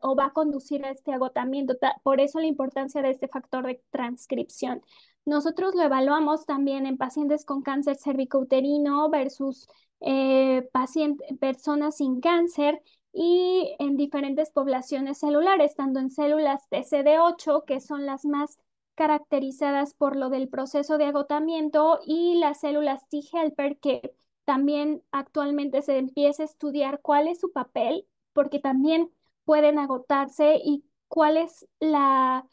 o va a conducir a este agotamiento. Por eso la importancia de este factor de transcripción. Nosotros lo evaluamos también en pacientes con cáncer cervicouterino versus eh, paciente, personas sin cáncer y en diferentes poblaciones celulares, tanto en células TCD8, que son las más caracterizadas por lo del proceso de agotamiento, y las células T-helper, que también actualmente se empieza a estudiar cuál es su papel, porque también pueden agotarse y cuál es la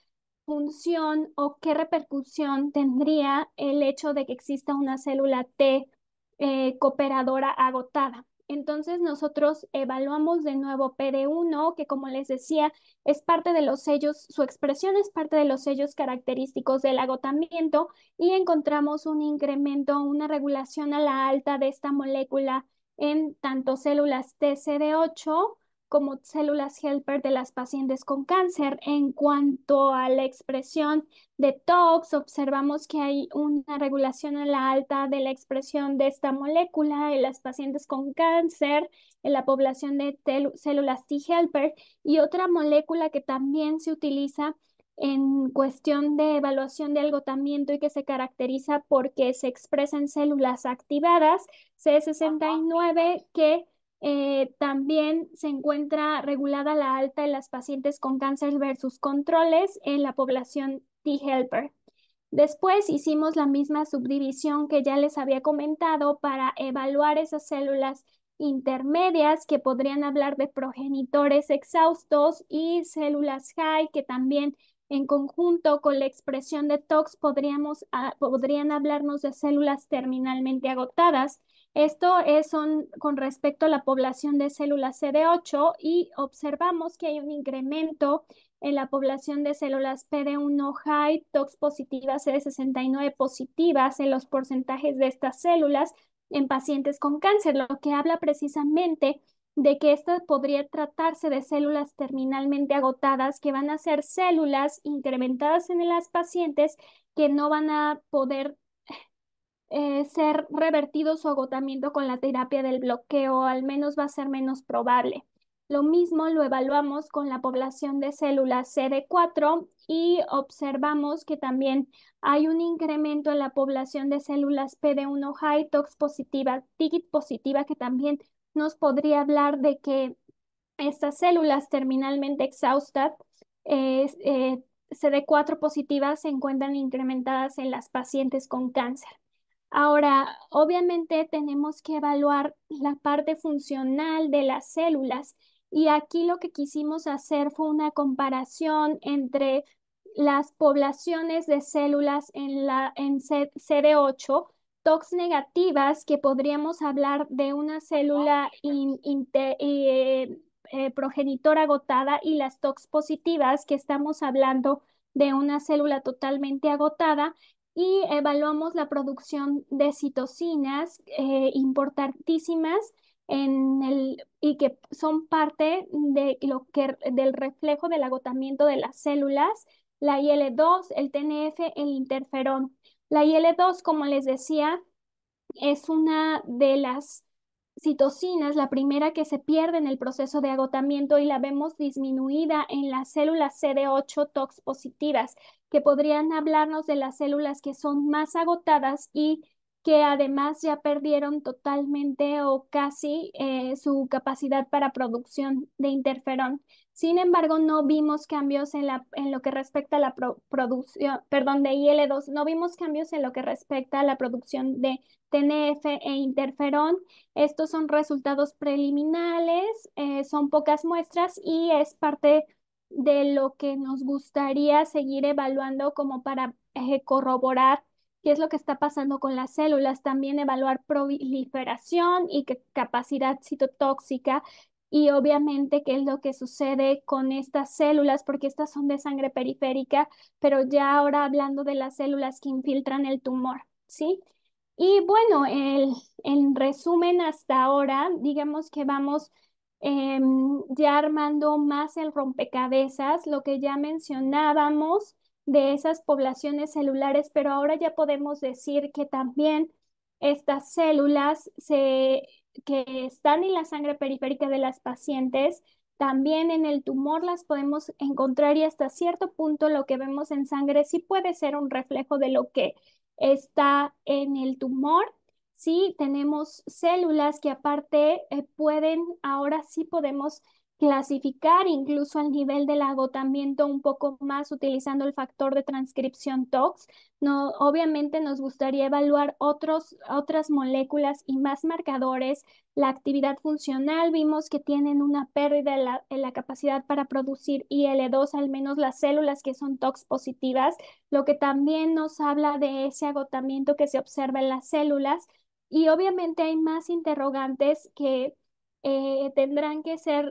función o qué repercusión tendría el hecho de que exista una célula T eh, cooperadora agotada. Entonces nosotros evaluamos de nuevo PD1, que como les decía, es parte de los sellos, su expresión es parte de los sellos característicos del agotamiento y encontramos un incremento, una regulación a la alta de esta molécula en tanto células TCD8 como células helper de las pacientes con cáncer. En cuanto a la expresión de TOX, observamos que hay una regulación a la alta de la expresión de esta molécula en las pacientes con cáncer, en la población de células T-helper y otra molécula que también se utiliza en cuestión de evaluación de agotamiento y que se caracteriza porque se expresa en células activadas, C69, que eh, también se encuentra regulada la alta en las pacientes con cáncer versus controles en la población T-helper. Después hicimos la misma subdivisión que ya les había comentado para evaluar esas células intermedias que podrían hablar de progenitores exhaustos y células high que también en conjunto con la expresión de TOX podríamos, ah, podrían hablarnos de células terminalmente agotadas esto es con respecto a la población de células CD8 y observamos que hay un incremento en la población de células PD1 high, tox positivas, CD69 positivas en los porcentajes de estas células en pacientes con cáncer, lo que habla precisamente de que esto podría tratarse de células terminalmente agotadas, que van a ser células incrementadas en las pacientes que no van a poder eh, ser revertido su agotamiento con la terapia del bloqueo, al menos va a ser menos probable. Lo mismo lo evaluamos con la población de células CD4 y observamos que también hay un incremento en la población de células PD1 high, positiva, TIGIT positiva, que también nos podría hablar de que estas células terminalmente exhaustas eh, eh, CD4 positivas se encuentran incrementadas en las pacientes con cáncer. Ahora, obviamente tenemos que evaluar la parte funcional de las células y aquí lo que quisimos hacer fue una comparación entre las poblaciones de células en, la, en CD8 tox negativas, que podríamos hablar de una célula eh, eh, progenitor agotada, y las tox positivas, que estamos hablando de una célula totalmente agotada y evaluamos la producción de citocinas eh, importantísimas en el, y que son parte de lo que, del reflejo del agotamiento de las células, la IL2, el TNF, el interferón. La IL2, como les decía, es una de las citocina la primera que se pierde en el proceso de agotamiento y la vemos disminuida en las células CD8 tox positivas, que podrían hablarnos de las células que son más agotadas y que además ya perdieron totalmente o casi eh, su capacidad para producción de interferón. Sin embargo, no vimos cambios en, la, en lo que respecta a la producción, perdón, de IL2, no vimos cambios en lo que respecta a la producción de TNF e interferón. Estos son resultados preliminares, eh, son pocas muestras y es parte de lo que nos gustaría seguir evaluando como para eh, corroborar qué es lo que está pasando con las células, también evaluar proliferación y capacidad citotóxica y obviamente, ¿qué es lo que sucede con estas células? Porque estas son de sangre periférica, pero ya ahora hablando de las células que infiltran el tumor, ¿sí? Y bueno, el, en resumen, hasta ahora, digamos que vamos em, ya armando más el rompecabezas, lo que ya mencionábamos de esas poblaciones celulares, pero ahora ya podemos decir que también estas células se que están en la sangre periférica de las pacientes, también en el tumor las podemos encontrar y hasta cierto punto lo que vemos en sangre sí puede ser un reflejo de lo que está en el tumor. Sí, tenemos células que aparte eh, pueden, ahora sí podemos clasificar incluso al nivel del agotamiento un poco más utilizando el factor de transcripción TOX. No, obviamente nos gustaría evaluar otros, otras moléculas y más marcadores. La actividad funcional, vimos que tienen una pérdida en la capacidad para producir IL2, al menos las células que son TOX positivas, lo que también nos habla de ese agotamiento que se observa en las células. Y obviamente hay más interrogantes que eh, tendrán que ser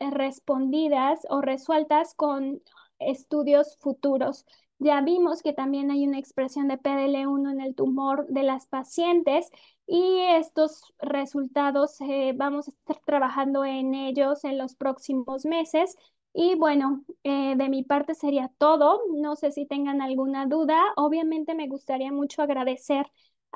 respondidas o resueltas con estudios futuros. Ya vimos que también hay una expresión de PDL1 en el tumor de las pacientes y estos resultados eh, vamos a estar trabajando en ellos en los próximos meses. Y bueno, eh, de mi parte sería todo. No sé si tengan alguna duda. Obviamente me gustaría mucho agradecer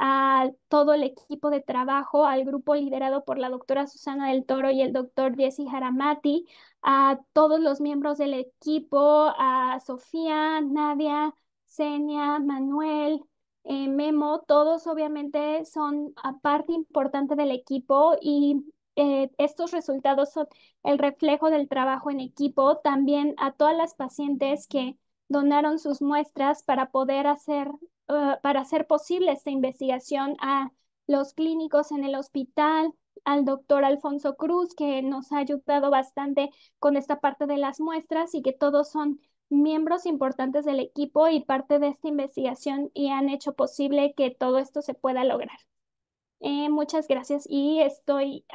a todo el equipo de trabajo, al grupo liderado por la doctora Susana del Toro y el doctor Jesse Jaramati, a todos los miembros del equipo, a Sofía, Nadia, Senia, Manuel, eh, Memo, todos obviamente son parte importante del equipo y eh, estos resultados son el reflejo del trabajo en equipo, también a todas las pacientes que donaron sus muestras para poder hacer eh, para hacer posible esta investigación a los clínicos en el hospital, al doctor Alfonso Cruz, que nos ha ayudado bastante con esta parte de las muestras y que todos son miembros importantes del equipo y parte de esta investigación y han hecho posible que todo esto se pueda lograr. Eh, muchas gracias y estoy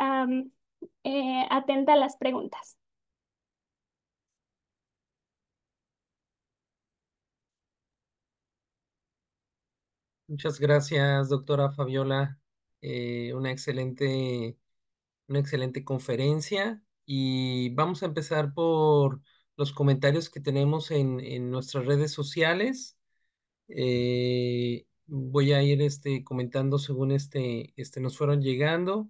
eh, atenta a las preguntas. Muchas gracias, doctora Fabiola. Eh, una, excelente, una excelente conferencia y vamos a empezar por los comentarios que tenemos en, nuestras redes sociales. Eh, voy a ir este, comentando según este, este nos fueron llegando.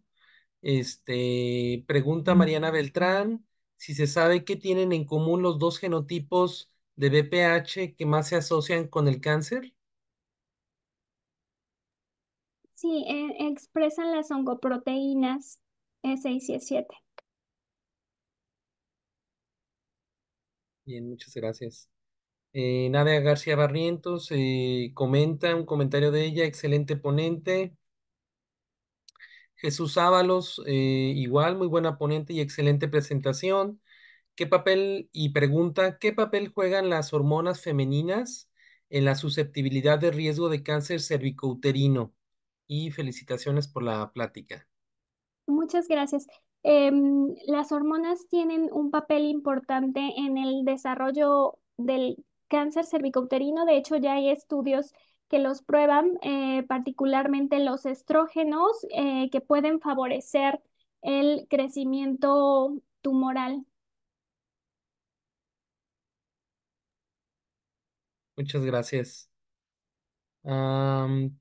Este, pregunta Mariana Beltrán si se sabe qué tienen en común los dos genotipos de BPH que más se asocian con el cáncer. Sí, eh, expresan las oncoproteínas E6 y E7. Bien, muchas gracias. Eh, Nadia García Barrientos eh, comenta un comentario de ella, excelente ponente. Jesús Ábalos, igual, muy buena ponente y excelente presentación. ¿Qué papel, y pregunta, qué papel juegan las hormonas femeninas en la susceptibilidad de riesgo de cáncer cervicouterino? y felicitaciones por la plática. Muchas gracias. Em, las hormonas tienen un papel importante en el desarrollo del cáncer cervicouterino. De hecho, ya hay estudios que los prueban, eh, particularmente los estrógenos, eh, que pueden favorecer el crecimiento tumoral. Muchas gracias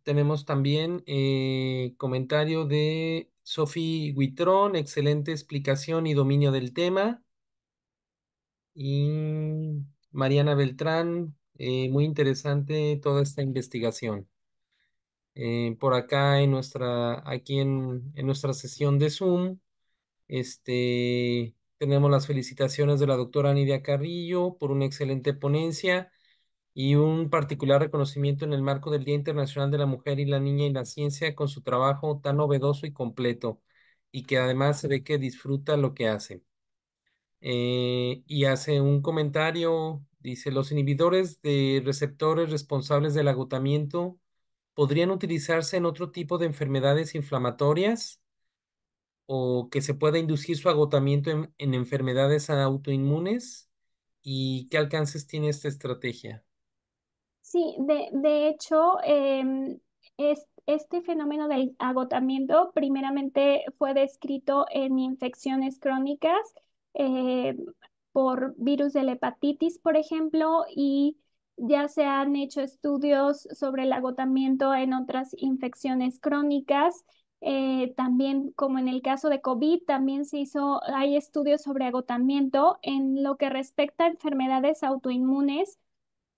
tenemos también eh, comentario de Sofi Huitrón, excelente explicación y dominio del tema. Y Mariana Beltrán, eh, muy interesante toda esta investigación. Eh, por acá en nuestra, aquí en, nuestra sesión de Zoom, este, tenemos las felicitaciones de la doctora Nidia Carrillo por una excelente ponencia y un particular reconocimiento en el marco del Día Internacional de la Mujer y la Niña y la Ciencia con su trabajo tan novedoso y completo y que además se ve que disfruta lo que hace. Eh, y hace un comentario, dice, los inhibidores de receptores responsables del agotamiento podrían utilizarse en otro tipo de enfermedades inflamatorias o que se pueda inducir su agotamiento en, en enfermedades autoinmunes. ¿Y qué alcances tiene esta estrategia? Sí, de, de hecho, em, este fenómeno del agotamiento primeramente fue descrito en infecciones crónicas eh, por virus de la hepatitis, por ejemplo, y ya se han hecho estudios sobre el agotamiento en otras infecciones crónicas. Eh, también, como en el caso de COVID, también se hizo, hay estudios sobre agotamiento en lo que respecta a enfermedades autoinmunes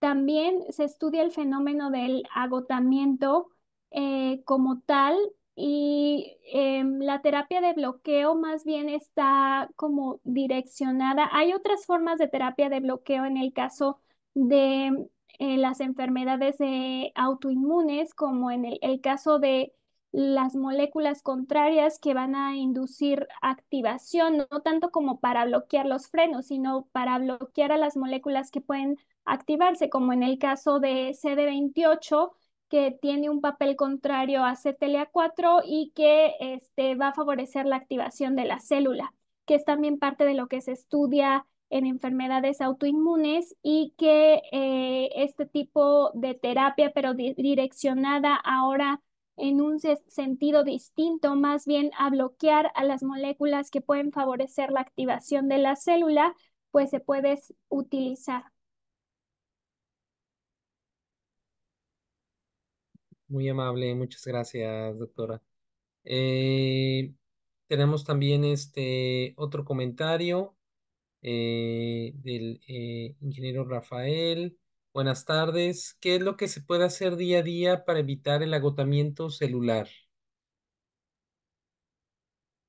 también se estudia el fenómeno del agotamiento eh, como tal y em, la terapia de bloqueo más bien está como direccionada. Hay otras formas de terapia de bloqueo en el caso de eh, las enfermedades autoinmunes, como en el caso de las moléculas contrarias que van a inducir activación, no tanto como para bloquear los frenos, sino para bloquear a las moléculas que pueden activarse, como en el caso de CD28, que tiene un papel contrario a CTLA4 y que este, va a favorecer la activación de la célula, que es también parte de lo que se estudia en enfermedades autoinmunes y que eh, este tipo de terapia, pero direccionada ahora en un sentido distinto, más bien a bloquear a las moléculas que pueden favorecer la activación de la célula, pues se puede utilizar. Muy amable, muchas gracias, doctora. Eh, tenemos también este otro comentario eh, del eh, ingeniero Rafael. Buenas tardes. ¿Qué es lo que se puede hacer día a día para evitar el agotamiento celular?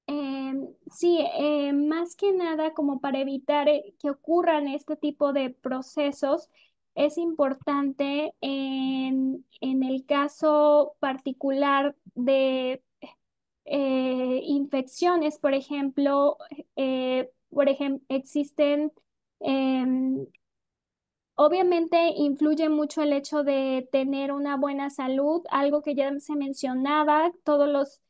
Em, sí, eh, más que nada, como para evitar eh, que ocurran este tipo de procesos, es importante en, el caso particular de eh, infecciones, por ejemplo, por existen em, Obviamente influye mucho el hecho de tener una buena salud, algo que ya se mencionaba, todos los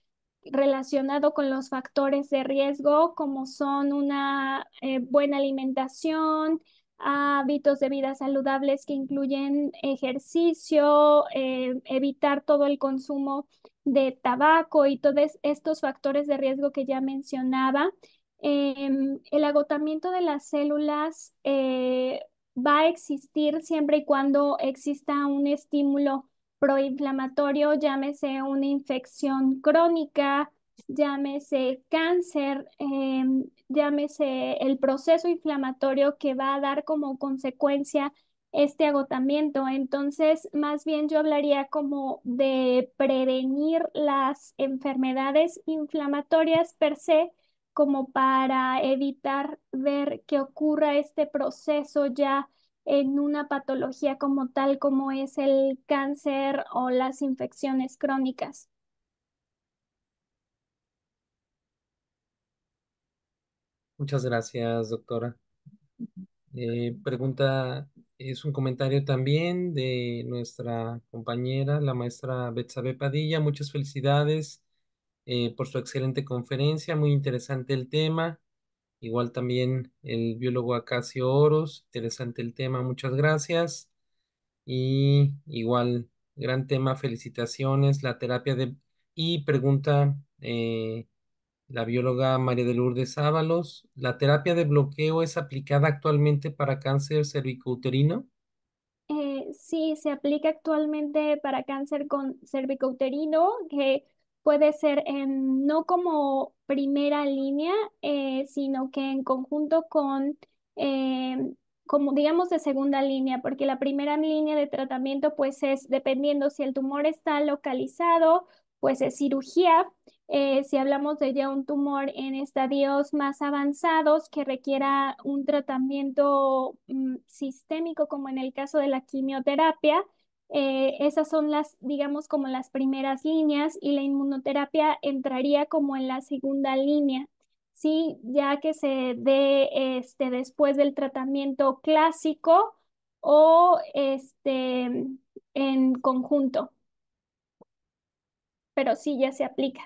relacionado con los factores de riesgo, como son una eh, buena alimentación, hábitos de vida saludables que incluyen ejercicio, eh, evitar todo el consumo de tabaco y todos estos factores de riesgo que ya mencionaba. Em, el agotamiento de las células eh, va a existir siempre y cuando exista un estímulo proinflamatorio, llámese una infección crónica, llámese cáncer, em, llámese el proceso inflamatorio que va a dar como consecuencia este agotamiento. Entonces, más bien yo hablaría como de prevenir las enfermedades inflamatorias per se, como para evitar ver que ocurra este proceso ya en una patología como tal, como es el cáncer o las infecciones crónicas. Muchas gracias, doctora. Eh, pregunta, es un comentario también de nuestra compañera, la maestra Betsabe Padilla. Muchas felicidades eh, por su excelente conferencia, muy interesante el tema. Igual también el biólogo Acacio Oros, interesante el tema, muchas gracias. Y igual, gran tema, felicitaciones, la terapia de... Y pregunta eh, la bióloga María de Lourdes Ábalos, ¿la terapia de bloqueo es aplicada actualmente para cáncer cervicouterino? Eh, sí, se aplica actualmente para cáncer con cervicouterino, que puede ser en, no como primera línea, eh, sino que en conjunto con, eh, como digamos, de segunda línea, porque la primera línea de tratamiento, pues es, dependiendo si el tumor está localizado, pues es cirugía. Eh, si hablamos de ya un tumor en estadios más avanzados que requiera un tratamiento mm, sistémico, como en el caso de la quimioterapia, eh, esas son las, digamos, como las primeras líneas y la inmunoterapia entraría como en la segunda línea, ¿sí? Ya que se dé este, después del tratamiento clásico o este, en conjunto. Pero sí, ya se aplica.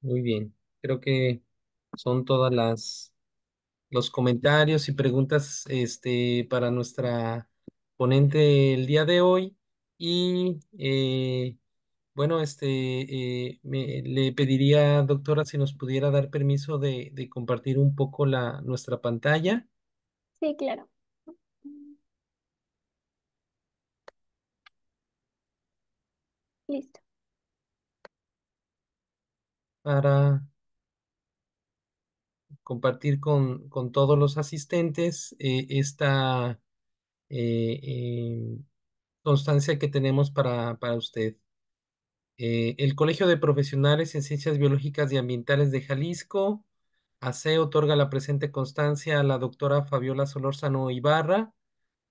Muy bien, creo que son todas las los comentarios y preguntas este, para nuestra ponente el día de hoy. Y eh, bueno, este, eh, le pediría, doctora, si nos pudiera dar permiso de, de compartir un poco la, nuestra pantalla. Sí, claro. Listo. Para compartir con, todos los asistentes eh, esta eh, em, constancia que tenemos para, para usted. Eh, el Colegio de Profesionales en Ciencias Biológicas y Ambientales de Jalisco, ACE, otorga la presente constancia a la doctora Fabiola Solórzano Ibarra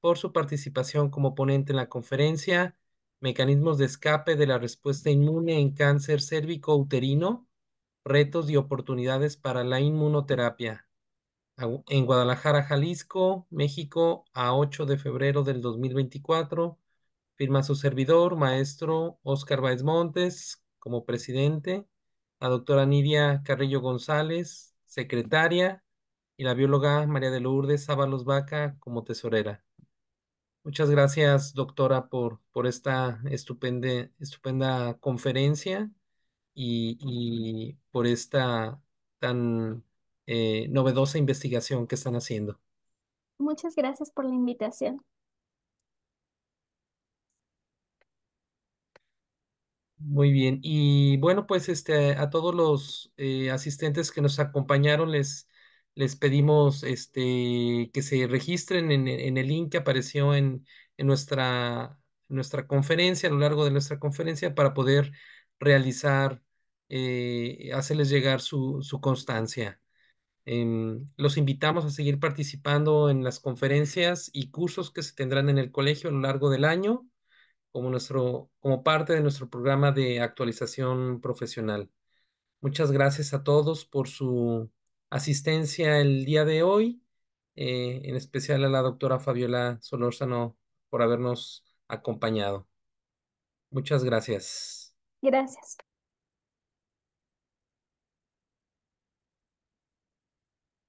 por su participación como ponente en la conferencia Mecanismos de escape de la respuesta inmune en cáncer cérvico uterino retos y oportunidades para la inmunoterapia en Guadalajara, Jalisco, México, a 8 de febrero del 2024. Firma su servidor, maestro Oscar Baez Montes, como presidente, la doctora Nidia Carrillo González, secretaria, y la bióloga María de Lourdes Sábalos Vaca como tesorera. Muchas gracias, doctora, por, por esta estupenda conferencia y, por esta tan eh, novedosa investigación que están haciendo. Muchas gracias por la invitación. Muy bien. Y bueno, pues este, a todos los eh, asistentes que nos acompañaron les, les pedimos este, que se registren en, el link que apareció en, nuestra, nuestra conferencia, a lo largo de nuestra conferencia, para poder realizar eh, hacerles llegar su, constancia. Em, los invitamos a seguir participando en las conferencias y cursos que se tendrán en el colegio a lo largo del año como, nuestro, como parte de nuestro programa de actualización profesional. Muchas gracias a todos por su asistencia el día de hoy, eh, en especial a la doctora Fabiola Solórzano por habernos acompañado. Muchas gracias. Gracias.